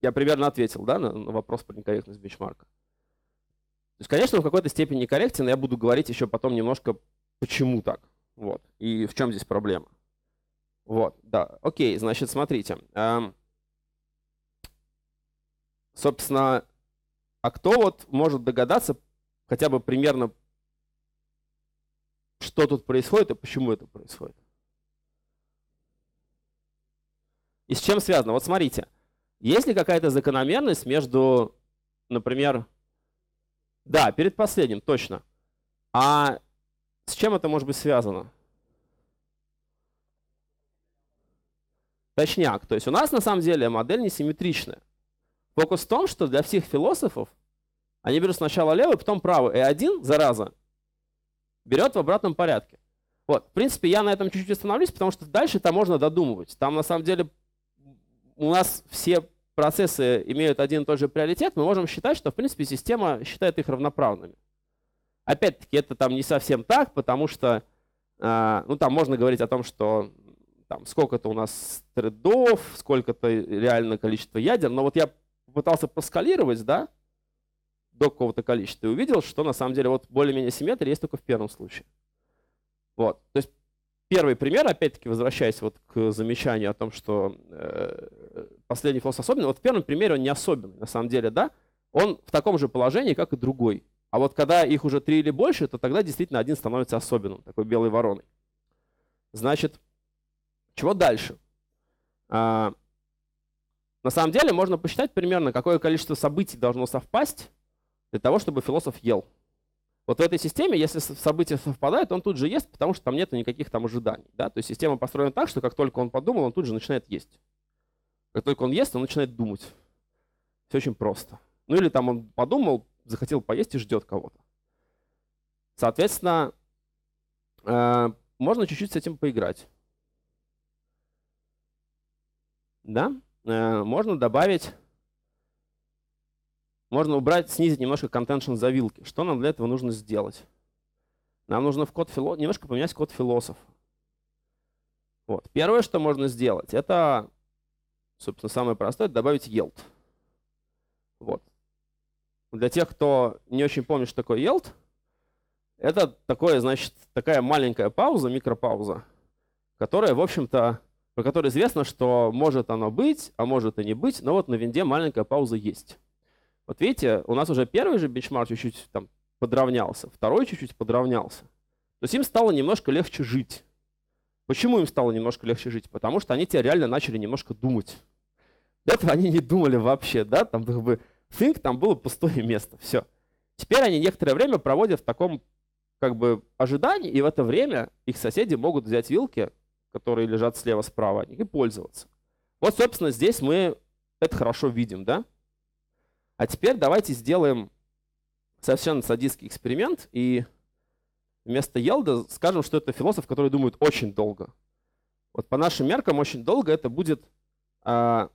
Я примерно ответил да, на, на вопрос про некорректность бичмарка. То есть, конечно, в какой-то степени некорректен, я буду говорить еще потом немножко Почему так? Вот. И в чем здесь проблема? Вот, да. Окей, значит, смотрите. Эм, собственно, а кто вот может догадаться хотя бы примерно, что тут происходит и почему это происходит? И с чем связано? Вот смотрите, есть ли какая-то закономерность между, например, да, перед последним, точно. А с чем это может быть связано? Точняк. То есть у нас на самом деле модель несимметричная. Фокус в том, что для всех философов они берут сначала левый, потом правый. И один, зараза, берет в обратном порядке. Вот. В принципе, я на этом чуть-чуть остановлюсь, потому что дальше там можно додумывать. Там на самом деле у нас все процессы имеют один и тот же приоритет. Мы можем считать, что в принципе система считает их равноправными. Опять-таки, это там не совсем так, потому что, а, ну, там можно говорить о том, что там сколько-то у нас тредов, сколько-то реально количество ядер, но вот я попытался проскалировать, да, до какого-то количества и увидел, что на самом деле вот более-менее симметрия есть только в первом случае. Вот, то есть первый пример, опять-таки возвращаясь вот к замечанию о том, что э, последний флос особенный, вот в первом примере он не особенный, на самом деле, да, он в таком же положении, как и другой. А вот когда их уже три или больше, то тогда действительно один становится особенным, такой белой вороной. Значит, чего дальше? А, на самом деле можно посчитать примерно, какое количество событий должно совпасть для того, чтобы философ ел. Вот в этой системе, если события совпадают, он тут же ест, потому что там нет никаких там ожиданий. Да? То есть система построена так, что как только он подумал, он тут же начинает есть. Как только он ест, он начинает думать. Все очень просто. Ну или там он подумал, захотел поесть и ждет кого-то. Соответственно, э, можно чуть-чуть с этим поиграть. Да? Э, можно добавить, можно убрать, снизить немножко контеншн вилки. Что нам для этого нужно сделать? Нам нужно в код фило... немножко поменять код философ. Вот. Первое, что можно сделать, это, собственно, самое простое, добавить yield. Вот. Для тех, кто не очень помнит, что такое yield, это такое, значит, такая маленькая пауза, микропауза, которая, в общем-то, про которую известно, что может оно быть, а может и не быть, но вот на винде маленькая пауза есть. Вот видите, у нас уже первый же бенчмарк чуть-чуть там подравнялся, второй чуть-чуть подравнялся. То есть им стало немножко легче жить. Почему им стало немножко легче жить? Потому что они тебя реально начали немножко думать. До этого они не думали вообще, да, там как бы Think там было пустое место, все. Теперь они некоторое время проводят в таком как бы ожидании, и в это время их соседи могут взять вилки, которые лежат слева-справа от них, и пользоваться. Вот, собственно, здесь мы это хорошо видим, да? А теперь давайте сделаем совершенно садистский эксперимент и вместо Елда скажем, что это философ, который думает очень долго. Вот по нашим меркам очень долго это будет а,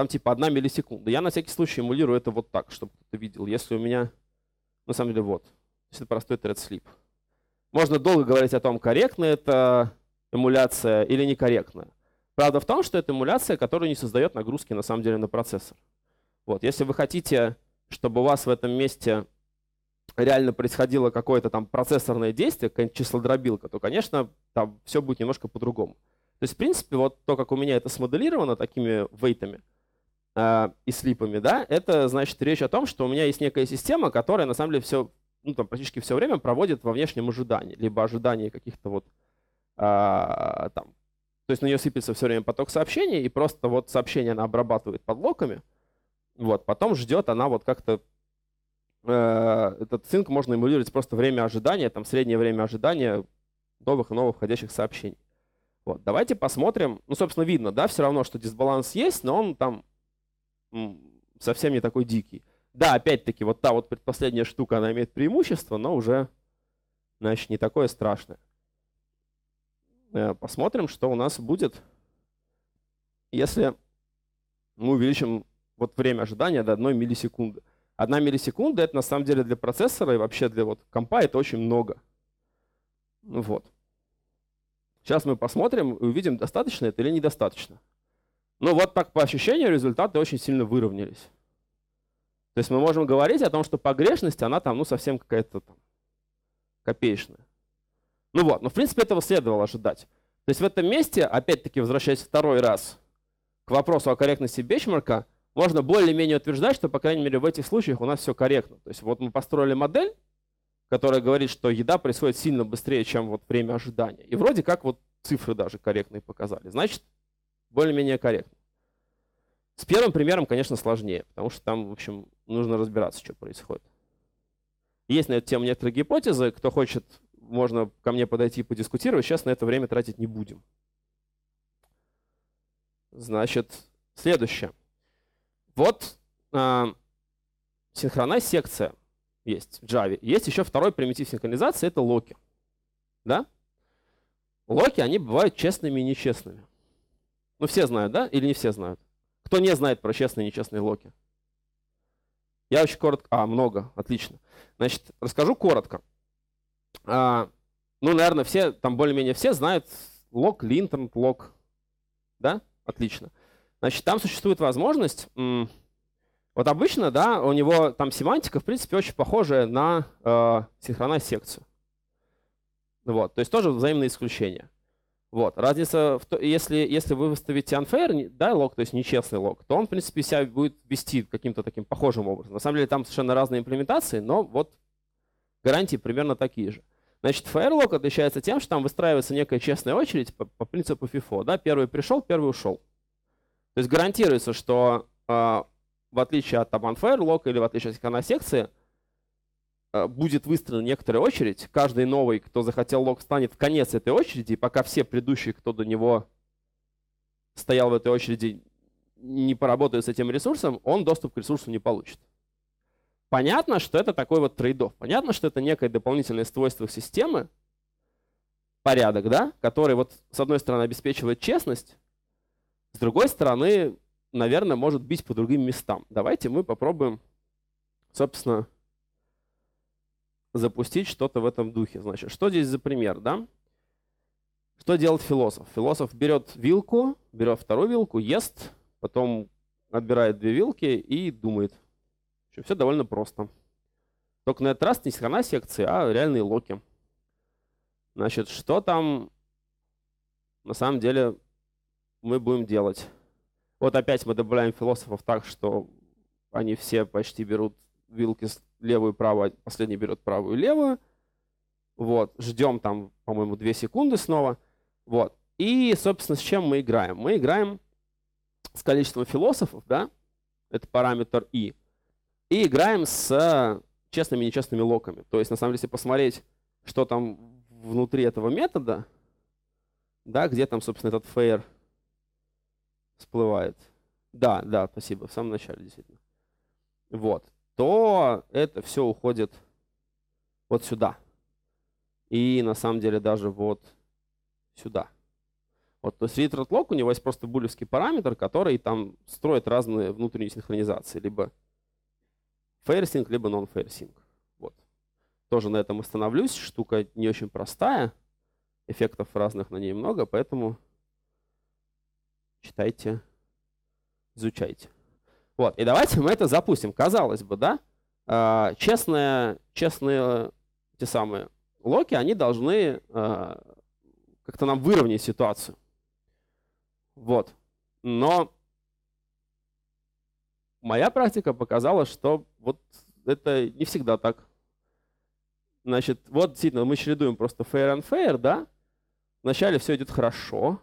там типа одна миллисекунда. Я на всякий случай эмулирую это вот так, чтобы кто-то видел. Если у меня, на самом деле, вот. Это простой thread sleep. Можно долго говорить о том, корректна это эмуляция или некорректно. Правда в том, что это эмуляция, которая не создает нагрузки на самом деле на процессор. Вот. Если вы хотите, чтобы у вас в этом месте реально происходило какое-то там процессорное действие, какая-нибудь числодробилка, то, конечно, там все будет немножко по-другому. То есть, в принципе, вот то, как у меня это смоделировано такими вейтами – э, и слипами, да, это значит речь о том, что у меня есть некая система, которая на самом деле все, ну, там, практически все время проводит во внешнем ожидании, либо ожидании каких-то вот э, там, то есть на нее сыпется все время поток сообщений, и просто вот сообщение она обрабатывает под локами, вот, потом ждет она вот как-то э, этот цинк можно эмулировать просто время ожидания, там среднее время ожидания новых и новых входящих сообщений. Вот, давайте посмотрим. Ну, собственно, видно, да, все равно, что дисбаланс есть, но он там совсем не такой дикий. Да, опять-таки, вот та вот предпоследняя штука, она имеет преимущество, но уже, значит, не такое страшное. Э, посмотрим, что у нас будет, если мы увеличим вот время ожидания до 1 миллисекунды. Одна миллисекунда — это на самом деле для процессора и вообще для вот компа это очень много. Вот. Сейчас мы посмотрим и увидим, достаточно это или недостаточно. Ну вот так по ощущению результаты очень сильно выровнялись. То есть мы можем говорить о том, что погрешность, она там ну совсем какая-то там копеечная. Ну вот, но ну, в принципе этого следовало ожидать. То есть в этом месте, опять-таки возвращаясь второй раз к вопросу о корректности бенчмарка, можно более-менее утверждать, что, по крайней мере, в этих случаях у нас все корректно. То есть вот мы построили модель, которая говорит, что еда происходит сильно быстрее, чем вот время ожидания. И вроде как вот цифры даже корректные показали. Значит, более-менее корректно. С первым примером, конечно, сложнее, потому что там, в общем, нужно разбираться, что происходит. Есть на эту тему некоторые гипотезы. Кто хочет, можно ко мне подойти и подискутировать. Сейчас на это время тратить не будем. Значит, следующее. Вот э, синхронная секция есть в Java. Есть еще второй примитив синхронизации, это локи. Да? Локи, они бывают честными и нечестными. Ну все знают, да? Или не все знают? Кто не знает про честные и нечестные локи? Я очень коротко... А, много, отлично. Значит, расскажу коротко. А, ну, наверное, все, там более-менее все знают лок Линтон, лок, Да? Отлично. Значит, там существует возможность... Вот обычно, да, у него там семантика, в принципе, очень похожая на э, синхронную секцию. Вот, то есть тоже взаимное исключение. Вот. Разница, в то, если, если вы выставите unfair да, лог, то есть нечестный лог, то он, в принципе, себя будет вести каким-то таким похожим образом. На самом деле там совершенно разные имплементации, но вот гарантии примерно такие же. Значит, Firelog отличается тем, что там выстраивается некая честная очередь по, по принципу FIFO. Да? Первый пришел, первый ушел. То есть гарантируется, что э, в отличие от там, Unfair Lock или в отличие от секции, Э, будет выстроена некоторая очередь. Каждый новый, кто захотел лог, станет в конец этой очереди, и пока все предыдущие, кто до него стоял в этой очереди, не поработают с этим ресурсом, он доступ к ресурсу не получит. Понятно, что это такой вот трейд трейдов. Понятно, что это некое дополнительное свойство системы, порядок, да, который вот с одной стороны обеспечивает честность, с другой стороны, наверное, может бить по другим местам. Давайте мы попробуем, собственно, запустить что-то в этом духе. Значит, что здесь за пример, да? Что делает философ? Философ берет вилку, берет вторую вилку, ест, потом отбирает две вилки и думает. что все довольно просто. Только на этот раз не схрана секции, а реальные локи. Значит, что там на самом деле мы будем делать? Вот опять мы добавляем философов так, что они все почти берут Вилкинс левую правую, а последний берет правую левую. Вот, ждем там, по-моему, 2 секунды снова. Вот. И, собственно, с чем мы играем? Мы играем с количеством философов, да, это параметр i, и играем с честными и нечестными локами. То есть, на самом деле, если посмотреть, что там внутри этого метода, да, где там, собственно, этот fair всплывает. Да, да, спасибо, в самом начале, действительно. Вот то это все уходит вот сюда. И на самом деле даже вот сюда. Вот, то есть read у него есть просто булевский параметр, который там строит разные внутренние синхронизации. Либо FairSync, либо non-FairSync. Вот. Тоже на этом остановлюсь. Штука не очень простая. Эффектов разных на ней много, поэтому читайте, изучайте. Вот. И давайте мы это запустим. Казалось бы, да? А, честные, честные те самые локи, они должны а, как-то нам выровнять ситуацию. Вот. Но моя практика показала, что вот это не всегда так. Значит, вот действительно мы чередуем просто fair and fair, да? Вначале все идет хорошо,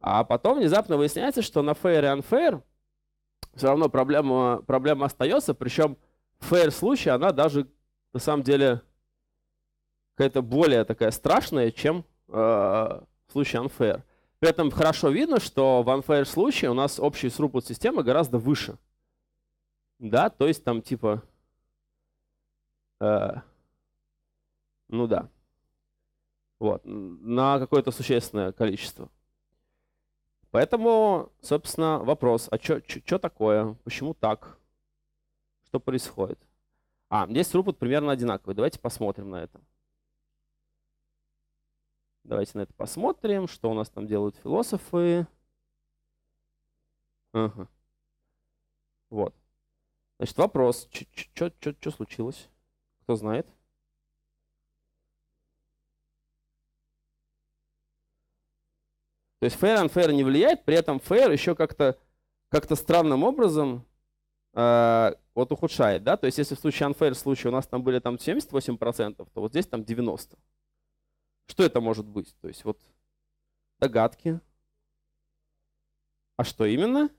а потом внезапно выясняется, что на fair и unfair – все равно проблема, проблема остается, причем в фейер случае она даже на самом деле какая-то более такая страшная, чем э, в случае unfair. При этом хорошо видно, что в unfair случае у нас общий throughput системы гораздо выше. Да, то есть там типа... Э, ну да. Вот, на какое-то существенное количество. Поэтому, собственно, вопрос, а что такое? Почему так? Что происходит? А, здесь throughput примерно одинаковый. Давайте посмотрим на это. Давайте на это посмотрим, что у нас там делают философы. Ага. Вот. Значит, вопрос. Что случилось? Кто знает? То есть fair unfair не влияет, при этом fair еще как-то как странным образом э, вот ухудшает. Да? То есть если в случае unfair случае у нас там были там 78%, то вот здесь там 90%. Что это может быть? То есть вот догадки. А что именно?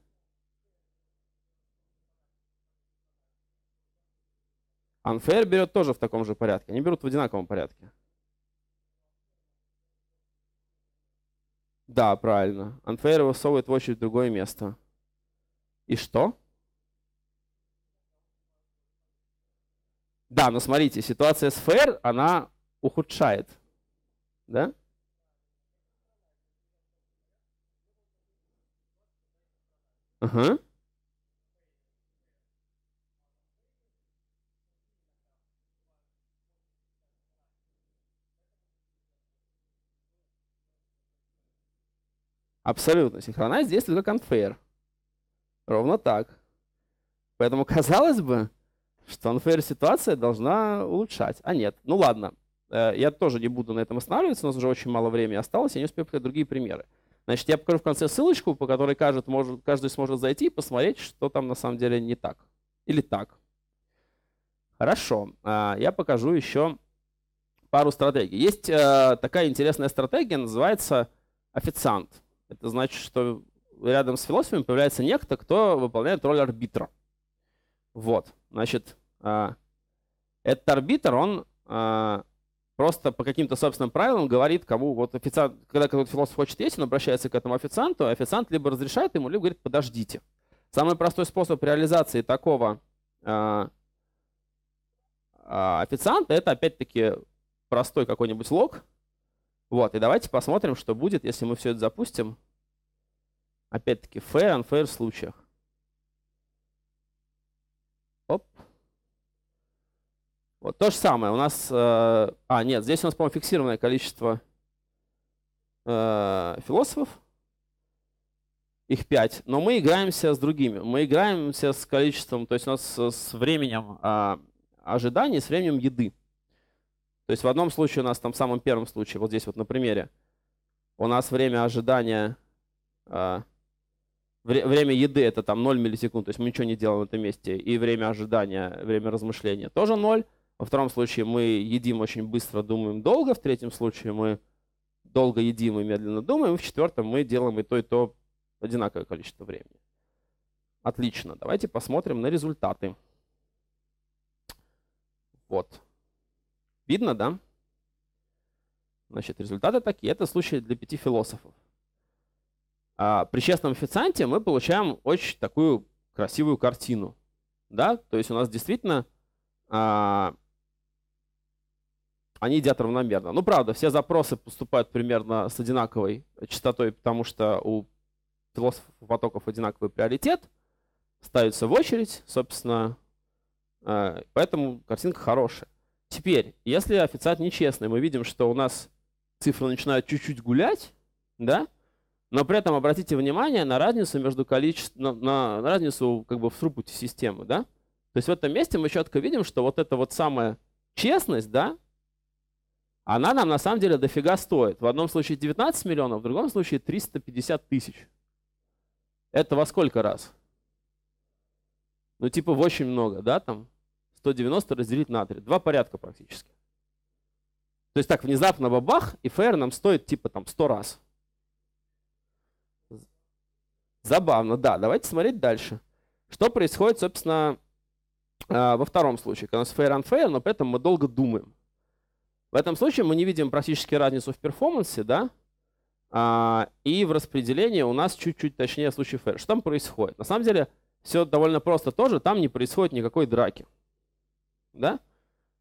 Unfair берет тоже в таком же порядке. Они берут в одинаковом порядке. Да, правильно. Unfair высовывает в очередь в другое место. И что? Да, но смотрите, ситуация с fair, она ухудшает. Да? Ага. Абсолютно. Синхронайз действует как unfair. Ровно так. Поэтому, казалось бы, что unfair ситуация должна улучшать. А нет. Ну ладно. Э, я тоже не буду на этом останавливаться, у нас уже очень мало времени осталось, я не успею показать другие примеры. Значит, я покажу в конце ссылочку, по которой каждый, может, каждый сможет зайти и посмотреть, что там на самом деле не так. Или так. Хорошо. А, я покажу еще пару стратегий. Есть э, такая интересная стратегия, называется официант. Это значит, что рядом с философами появляется некто, кто выполняет роль арбитра. Вот, значит, а, этот арбитр, он а, просто по каким-то собственным правилам говорит, кому вот официант, когда какой-то философ хочет есть, он обращается к этому официанту, и а официант либо разрешает ему, либо говорит, подождите. Самый простой способ реализации такого э, официанта это опять-таки простой какой-нибудь лог, вот, и давайте посмотрим, что будет, если мы все это запустим. Опять-таки, fair, unfair случаях. Оп. Вот то же самое. У нас... Э, а, нет, здесь у нас, по-моему, фиксированное количество э, философов. Их пять. Но мы играемся с другими. Мы играемся с количеством, то есть у нас с временем э, ожиданий, с временем еды. То есть в одном случае у нас, там, в самом первом случае, вот здесь вот на примере, у нас время ожидания, э, вре время еды это там 0 миллисекунд, то есть мы ничего не делаем на этом месте, и время ожидания, время размышления тоже 0. Во втором случае мы едим очень быстро, думаем долго, в третьем случае мы долго едим и медленно думаем, и в четвертом мы делаем и то, и то одинаковое количество времени. Отлично, давайте посмотрим на результаты. Вот. Видно, да? Значит, результаты такие. Это случай для пяти философов. А при честном официанте мы получаем очень такую красивую картину. Да? То есть у нас действительно а, они едят равномерно. Ну, правда, все запросы поступают примерно с одинаковой частотой, потому что у философов потоков одинаковый приоритет, ставится в очередь, собственно, а, поэтому картинка хорошая. Теперь, если официант нечестный, мы видим, что у нас цифры начинают чуть-чуть гулять, да? Но при этом обратите внимание на разницу между количеством, на, на разницу как бы в трупуте системы, да? То есть в этом месте мы четко видим, что вот эта вот самая честность, да, она нам на самом деле дофига стоит. В одном случае 19 миллионов, в другом случае 350 тысяч. Это во сколько раз? Ну типа в очень много, да, там 190 разделить на 3. Два порядка практически. То есть так внезапно бабах, и фейер нам стоит типа там 100 раз. Забавно, да. Давайте смотреть дальше. Что происходит, собственно, а, во втором случае, когда у нас fair unfair, но при этом мы долго думаем. В этом случае мы не видим практически разницу в перформансе, да, а, и в распределении у нас чуть-чуть точнее в случае fair. Что там происходит? На самом деле все довольно просто тоже, там не происходит никакой драки да?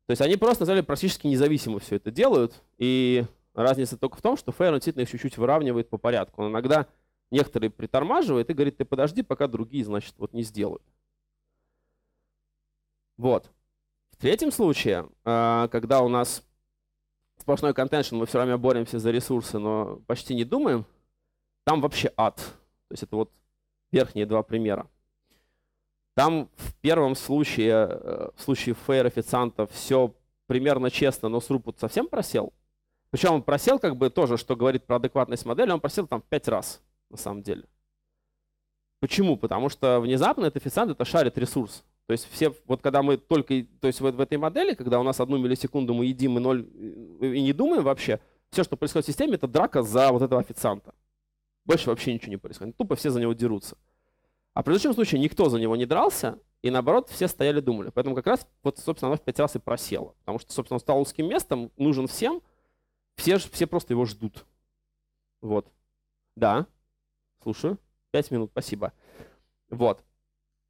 То есть они просто, на самом деле, практически независимо все это делают, и разница только в том, что Fair действительно их чуть-чуть выравнивает по порядку. Он иногда некоторые притормаживает и говорит, ты подожди, пока другие, значит, вот не сделают. Вот. В третьем случае, а, когда у нас сплошной контеншн, мы все время боремся за ресурсы, но почти не думаем, там вообще ад. То есть это вот верхние два примера. Там в первом случае, э, в случае фейер официанта, все примерно честно, но Срупут совсем просел. Причем он просел, как бы тоже, что говорит про адекватность модели, он просел там в пять раз, на самом деле. Почему? Потому что внезапно этот официант это шарит ресурс. То есть все, вот когда мы только, то есть вот в этой модели, когда у нас одну миллисекунду мы едим и ноль, э, и не думаем вообще, все, что происходит в системе, это драка за вот этого официанта. Больше вообще ничего не происходит. Тупо все за него дерутся. А в предыдущем случае никто за него не дрался, и наоборот, все стояли думали. Поэтому как раз, вот, собственно, оно в пять раз и просело. Потому что, собственно, он стал узким местом, нужен всем, все, все просто его ждут. Вот. Да, слушаю. Пять минут, спасибо. Вот.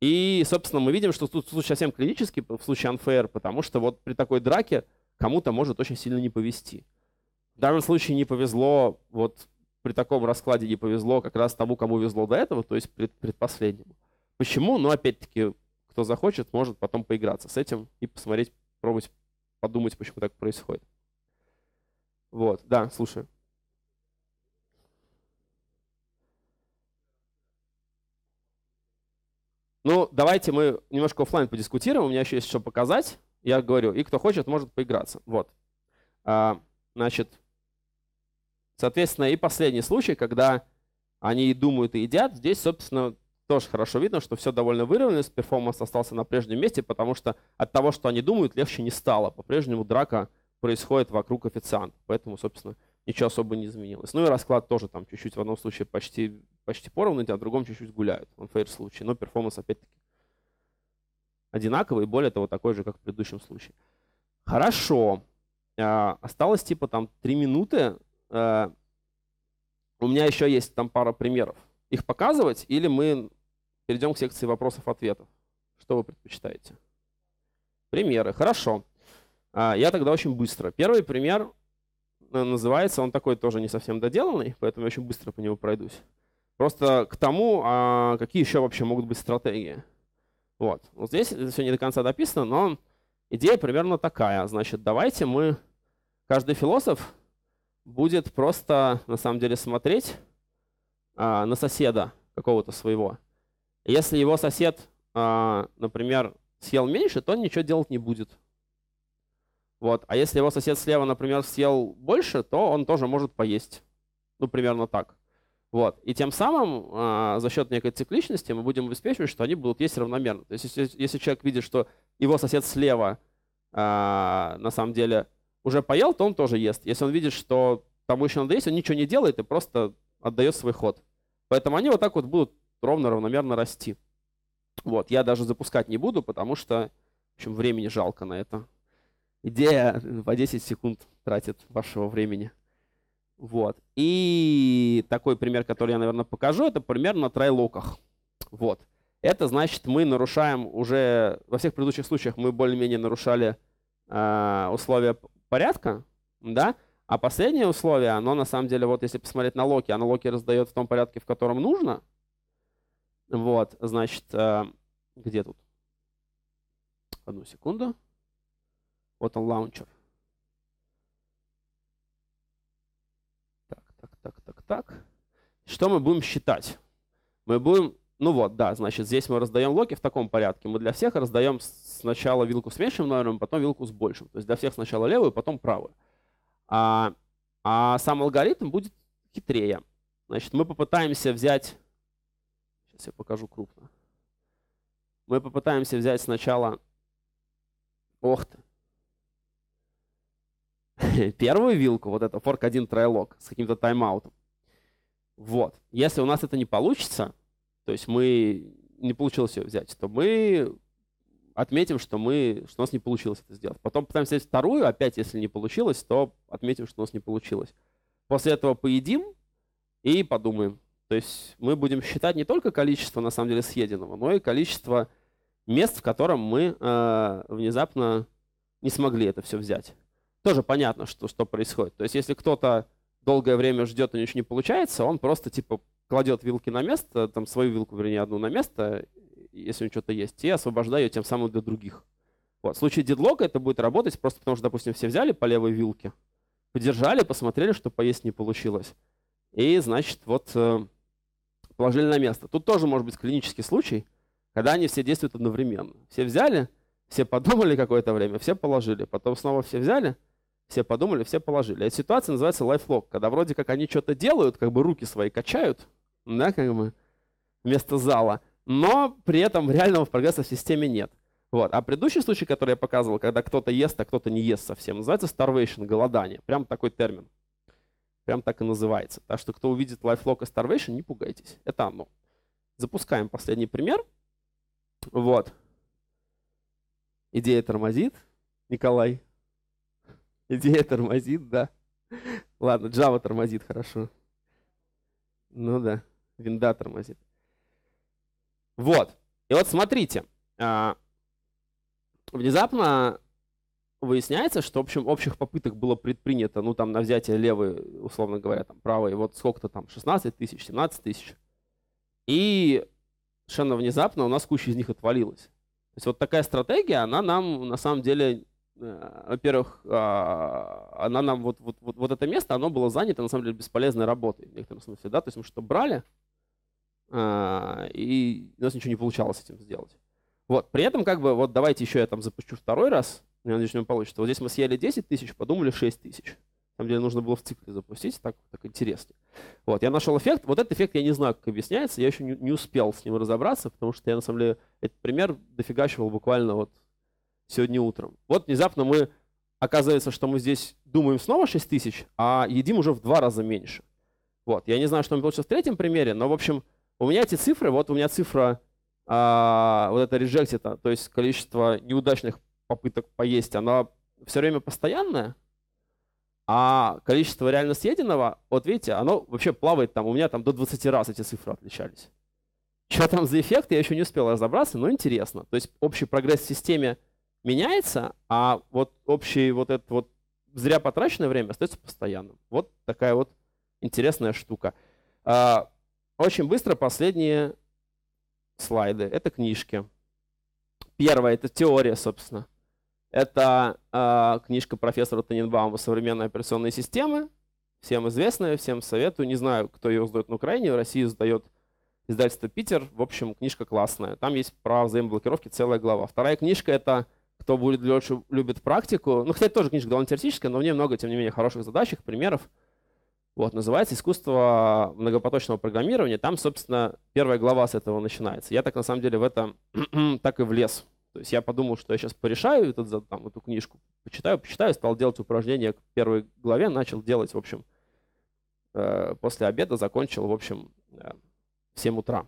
И, собственно, мы видим, что тут случай совсем клинический, в случае unfair, потому что вот при такой драке кому-то может очень сильно не повезти. В данном случае не повезло вот при таком раскладе не повезло а как раз тому, кому везло до этого, то есть пред, предпоследнему. Почему? Ну, опять-таки, кто захочет, может потом поиграться с этим и посмотреть, пробовать подумать, почему так происходит. Вот, да, слушаю. Ну, давайте мы немножко офлайн подискутируем. У меня еще есть что показать. Я говорю, и кто хочет, может поиграться. Вот. А, значит, Соответственно, и последний случай, когда они и думают, и едят, здесь, собственно, тоже хорошо видно, что все довольно выровнялось, перформанс остался на прежнем месте, потому что от того, что они думают, легче не стало. По-прежнему драка происходит вокруг официанта, поэтому, собственно, ничего особо не изменилось. Ну и расклад тоже там чуть-чуть в одном случае почти, почти поровну, а в другом чуть-чуть гуляют, Он unfair случай, но перформанс опять-таки одинаковый, и более того, такой же, как в предыдущем случае. Хорошо. А, осталось типа там три минуты. Э, у меня еще есть там пара примеров. Их показывать или мы перейдем к секции вопросов-ответов? Что вы предпочитаете? Примеры. Хорошо. А, я тогда очень быстро. Первый пример э, называется, он такой тоже не совсем доделанный, поэтому я очень быстро по нему пройдусь. Просто к тому, а, какие еще вообще могут быть стратегии. Вот. Вот здесь это все не до конца дописано, но идея примерно такая. Значит, давайте мы... Каждый философ будет просто, на самом деле, смотреть а, на соседа какого-то своего. Если его сосед, а, например, съел меньше, то он ничего делать не будет. Вот. А если его сосед слева, например, съел больше, то он тоже может поесть. Ну, примерно так. Вот. И тем самым э, за счет некой цикличности мы будем обеспечивать, что они будут есть равномерно. То есть если, если человек видит, что его сосед слева э, на самом деле уже поел, то он тоже ест. Если он видит, что тому еще надо есть, он ничего не делает и просто отдает свой ход. Поэтому они вот так вот будут ровно, равномерно расти. Вот, я даже запускать не буду, потому что, в общем, времени жалко на это. Идея по 10 секунд тратит вашего времени. Вот. И такой пример, который я, наверное, покажу, это пример на трайлоках. Вот. Это значит, мы нарушаем уже, во всех предыдущих случаях мы более-менее нарушали э, условие порядка, да, а последнее условие, оно на самом деле, вот если посмотреть на Локи, оно Локи раздает в том порядке, в котором нужно, вот, значит, э, где тут? Одну секунду. Вот он лаунчер. Так, так, так, так, так. Что мы будем считать? Мы будем ну вот, да, значит, здесь мы раздаем локи в таком порядке. Мы для всех раздаем сначала вилку с меньшим номером, потом вилку с большим. То есть для всех сначала левую, потом правую. А, а сам алгоритм будет хитрее. Значит, мы попытаемся взять... Сейчас я покажу крупно. Мы попытаемся взять сначала... Ох ты первую вилку, вот это fork 1 трайлог с каким-то тайм-аутом. Вот. Если у нас это не получится, то есть мы не получилось ее взять, то мы отметим, что, мы, что у нас не получилось это сделать. Потом пытаемся взять вторую, опять, если не получилось, то отметим, что у нас не получилось. После этого поедим и подумаем. То есть мы будем считать не только количество, на самом деле, съеденного, но и количество мест, в котором мы э, внезапно не смогли это все взять. Тоже понятно, что, что происходит. То есть если кто-то долгое время ждет и ничего не получается, он просто типа кладет вилки на место, там свою вилку, вернее, одну на место, если у него что-то есть, и освобождаю ее тем самым для других. Вот. В случае дедлока это будет работать просто потому, что, допустим, все взяли по левой вилке, подержали, посмотрели, что поесть не получилось. И, значит, вот э, положили на место. Тут тоже может быть клинический случай, когда они все действуют одновременно. Все взяли, все подумали какое-то время, все положили. Потом снова все взяли, все подумали, все положили. Эта ситуация называется лайфлог, когда вроде как они что-то делают, как бы руки свои качают, да, как бы, вместо зала. Но при этом реального прогресса в системе нет. Вот. А предыдущий случай, который я показывал, когда кто-то ест, а кто-то не ест совсем, называется starvation, голодание. Прям такой термин. Прям так и называется. Так что, кто увидит лайфлок и starvation, не пугайтесь. Это оно. Запускаем последний пример. Вот. Идея тормозит, Николай. Идея тормозит, да. Ладно, Java тормозит, хорошо. Ну да. Винда тормозит. Вот. И вот смотрите. А, внезапно выясняется, что, в общем, общих попыток было предпринято, ну, там, на взятие левой, условно говоря, там, правой, вот сколько-то там, 16 тысяч, 17 тысяч. И совершенно внезапно у нас куча из них отвалилась. То есть вот такая стратегия, она нам, на самом деле, э, во-первых, а, она нам, вот, вот, вот, вот это место, оно было занято, на самом деле, бесполезной работой в некотором смысле, да, то есть мы что брали, а, и у нас ничего не получалось с этим сделать. Вот, при этом как бы, вот давайте еще я там запущу второй раз, я надеюсь, у него получится. Вот здесь мы съели 10 тысяч, подумали 6 тысяч. Там, где нужно было в цикле запустить, так, так интереснее. Вот, я нашел эффект. Вот этот эффект я не знаю, как объясняется. Я еще не, не успел с ним разобраться, потому что я, на самом деле, этот пример дофигачивал буквально вот сегодня утром. Вот внезапно мы, оказывается, что мы здесь думаем снова 6 тысяч, а едим уже в два раза меньше. Вот, я не знаю, что он получилось в третьем примере, но, в общем, у меня эти цифры, вот у меня цифра а, вот это режектита, то есть количество неудачных попыток поесть, она все время постоянная, а количество реально съеденного, вот видите, оно вообще плавает там, у меня там до 20 раз эти цифры отличались. Что там за эффект, я еще не успел разобраться, но интересно. То есть общий прогресс в системе меняется, а вот общий вот это вот зря потраченное время остается постоянным. Вот такая вот интересная штука. А, очень быстро последние слайды. Это книжки. Первая — это теория, собственно. Это э, книжка профессора Таненбаума «Современные операционные системы». Всем известная, всем советую. Не знаю, кто ее сдает на Украине. В России сдает издательство «Питер». В общем, книжка классная. Там есть про взаимоблокировки целая глава. Вторая книжка — это «Кто будет лучше любит практику». Ну, хотя это тоже книжка довольно теоретическая, но в ней много, тем не менее, хороших задачек, примеров. Вот, называется «Искусство многопоточного программирования». Там, собственно, первая глава с этого начинается. Я так, на самом деле, в это так и влез. То есть я подумал, что я сейчас порешаю этот там, эту книжку, почитаю, почитаю, стал делать упражнения к первой главе, начал делать, в общем, э, после обеда закончил, в общем, э, в 7 утра.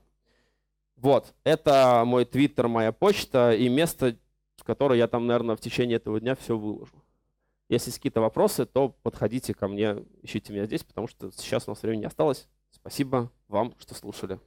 Вот, это мой твиттер, моя почта и место, в которое я там, наверное, в течение этого дня все выложу. Если есть какие-то вопросы, то подходите ко мне, ищите меня здесь, потому что сейчас у нас времени осталось. Спасибо вам, что слушали.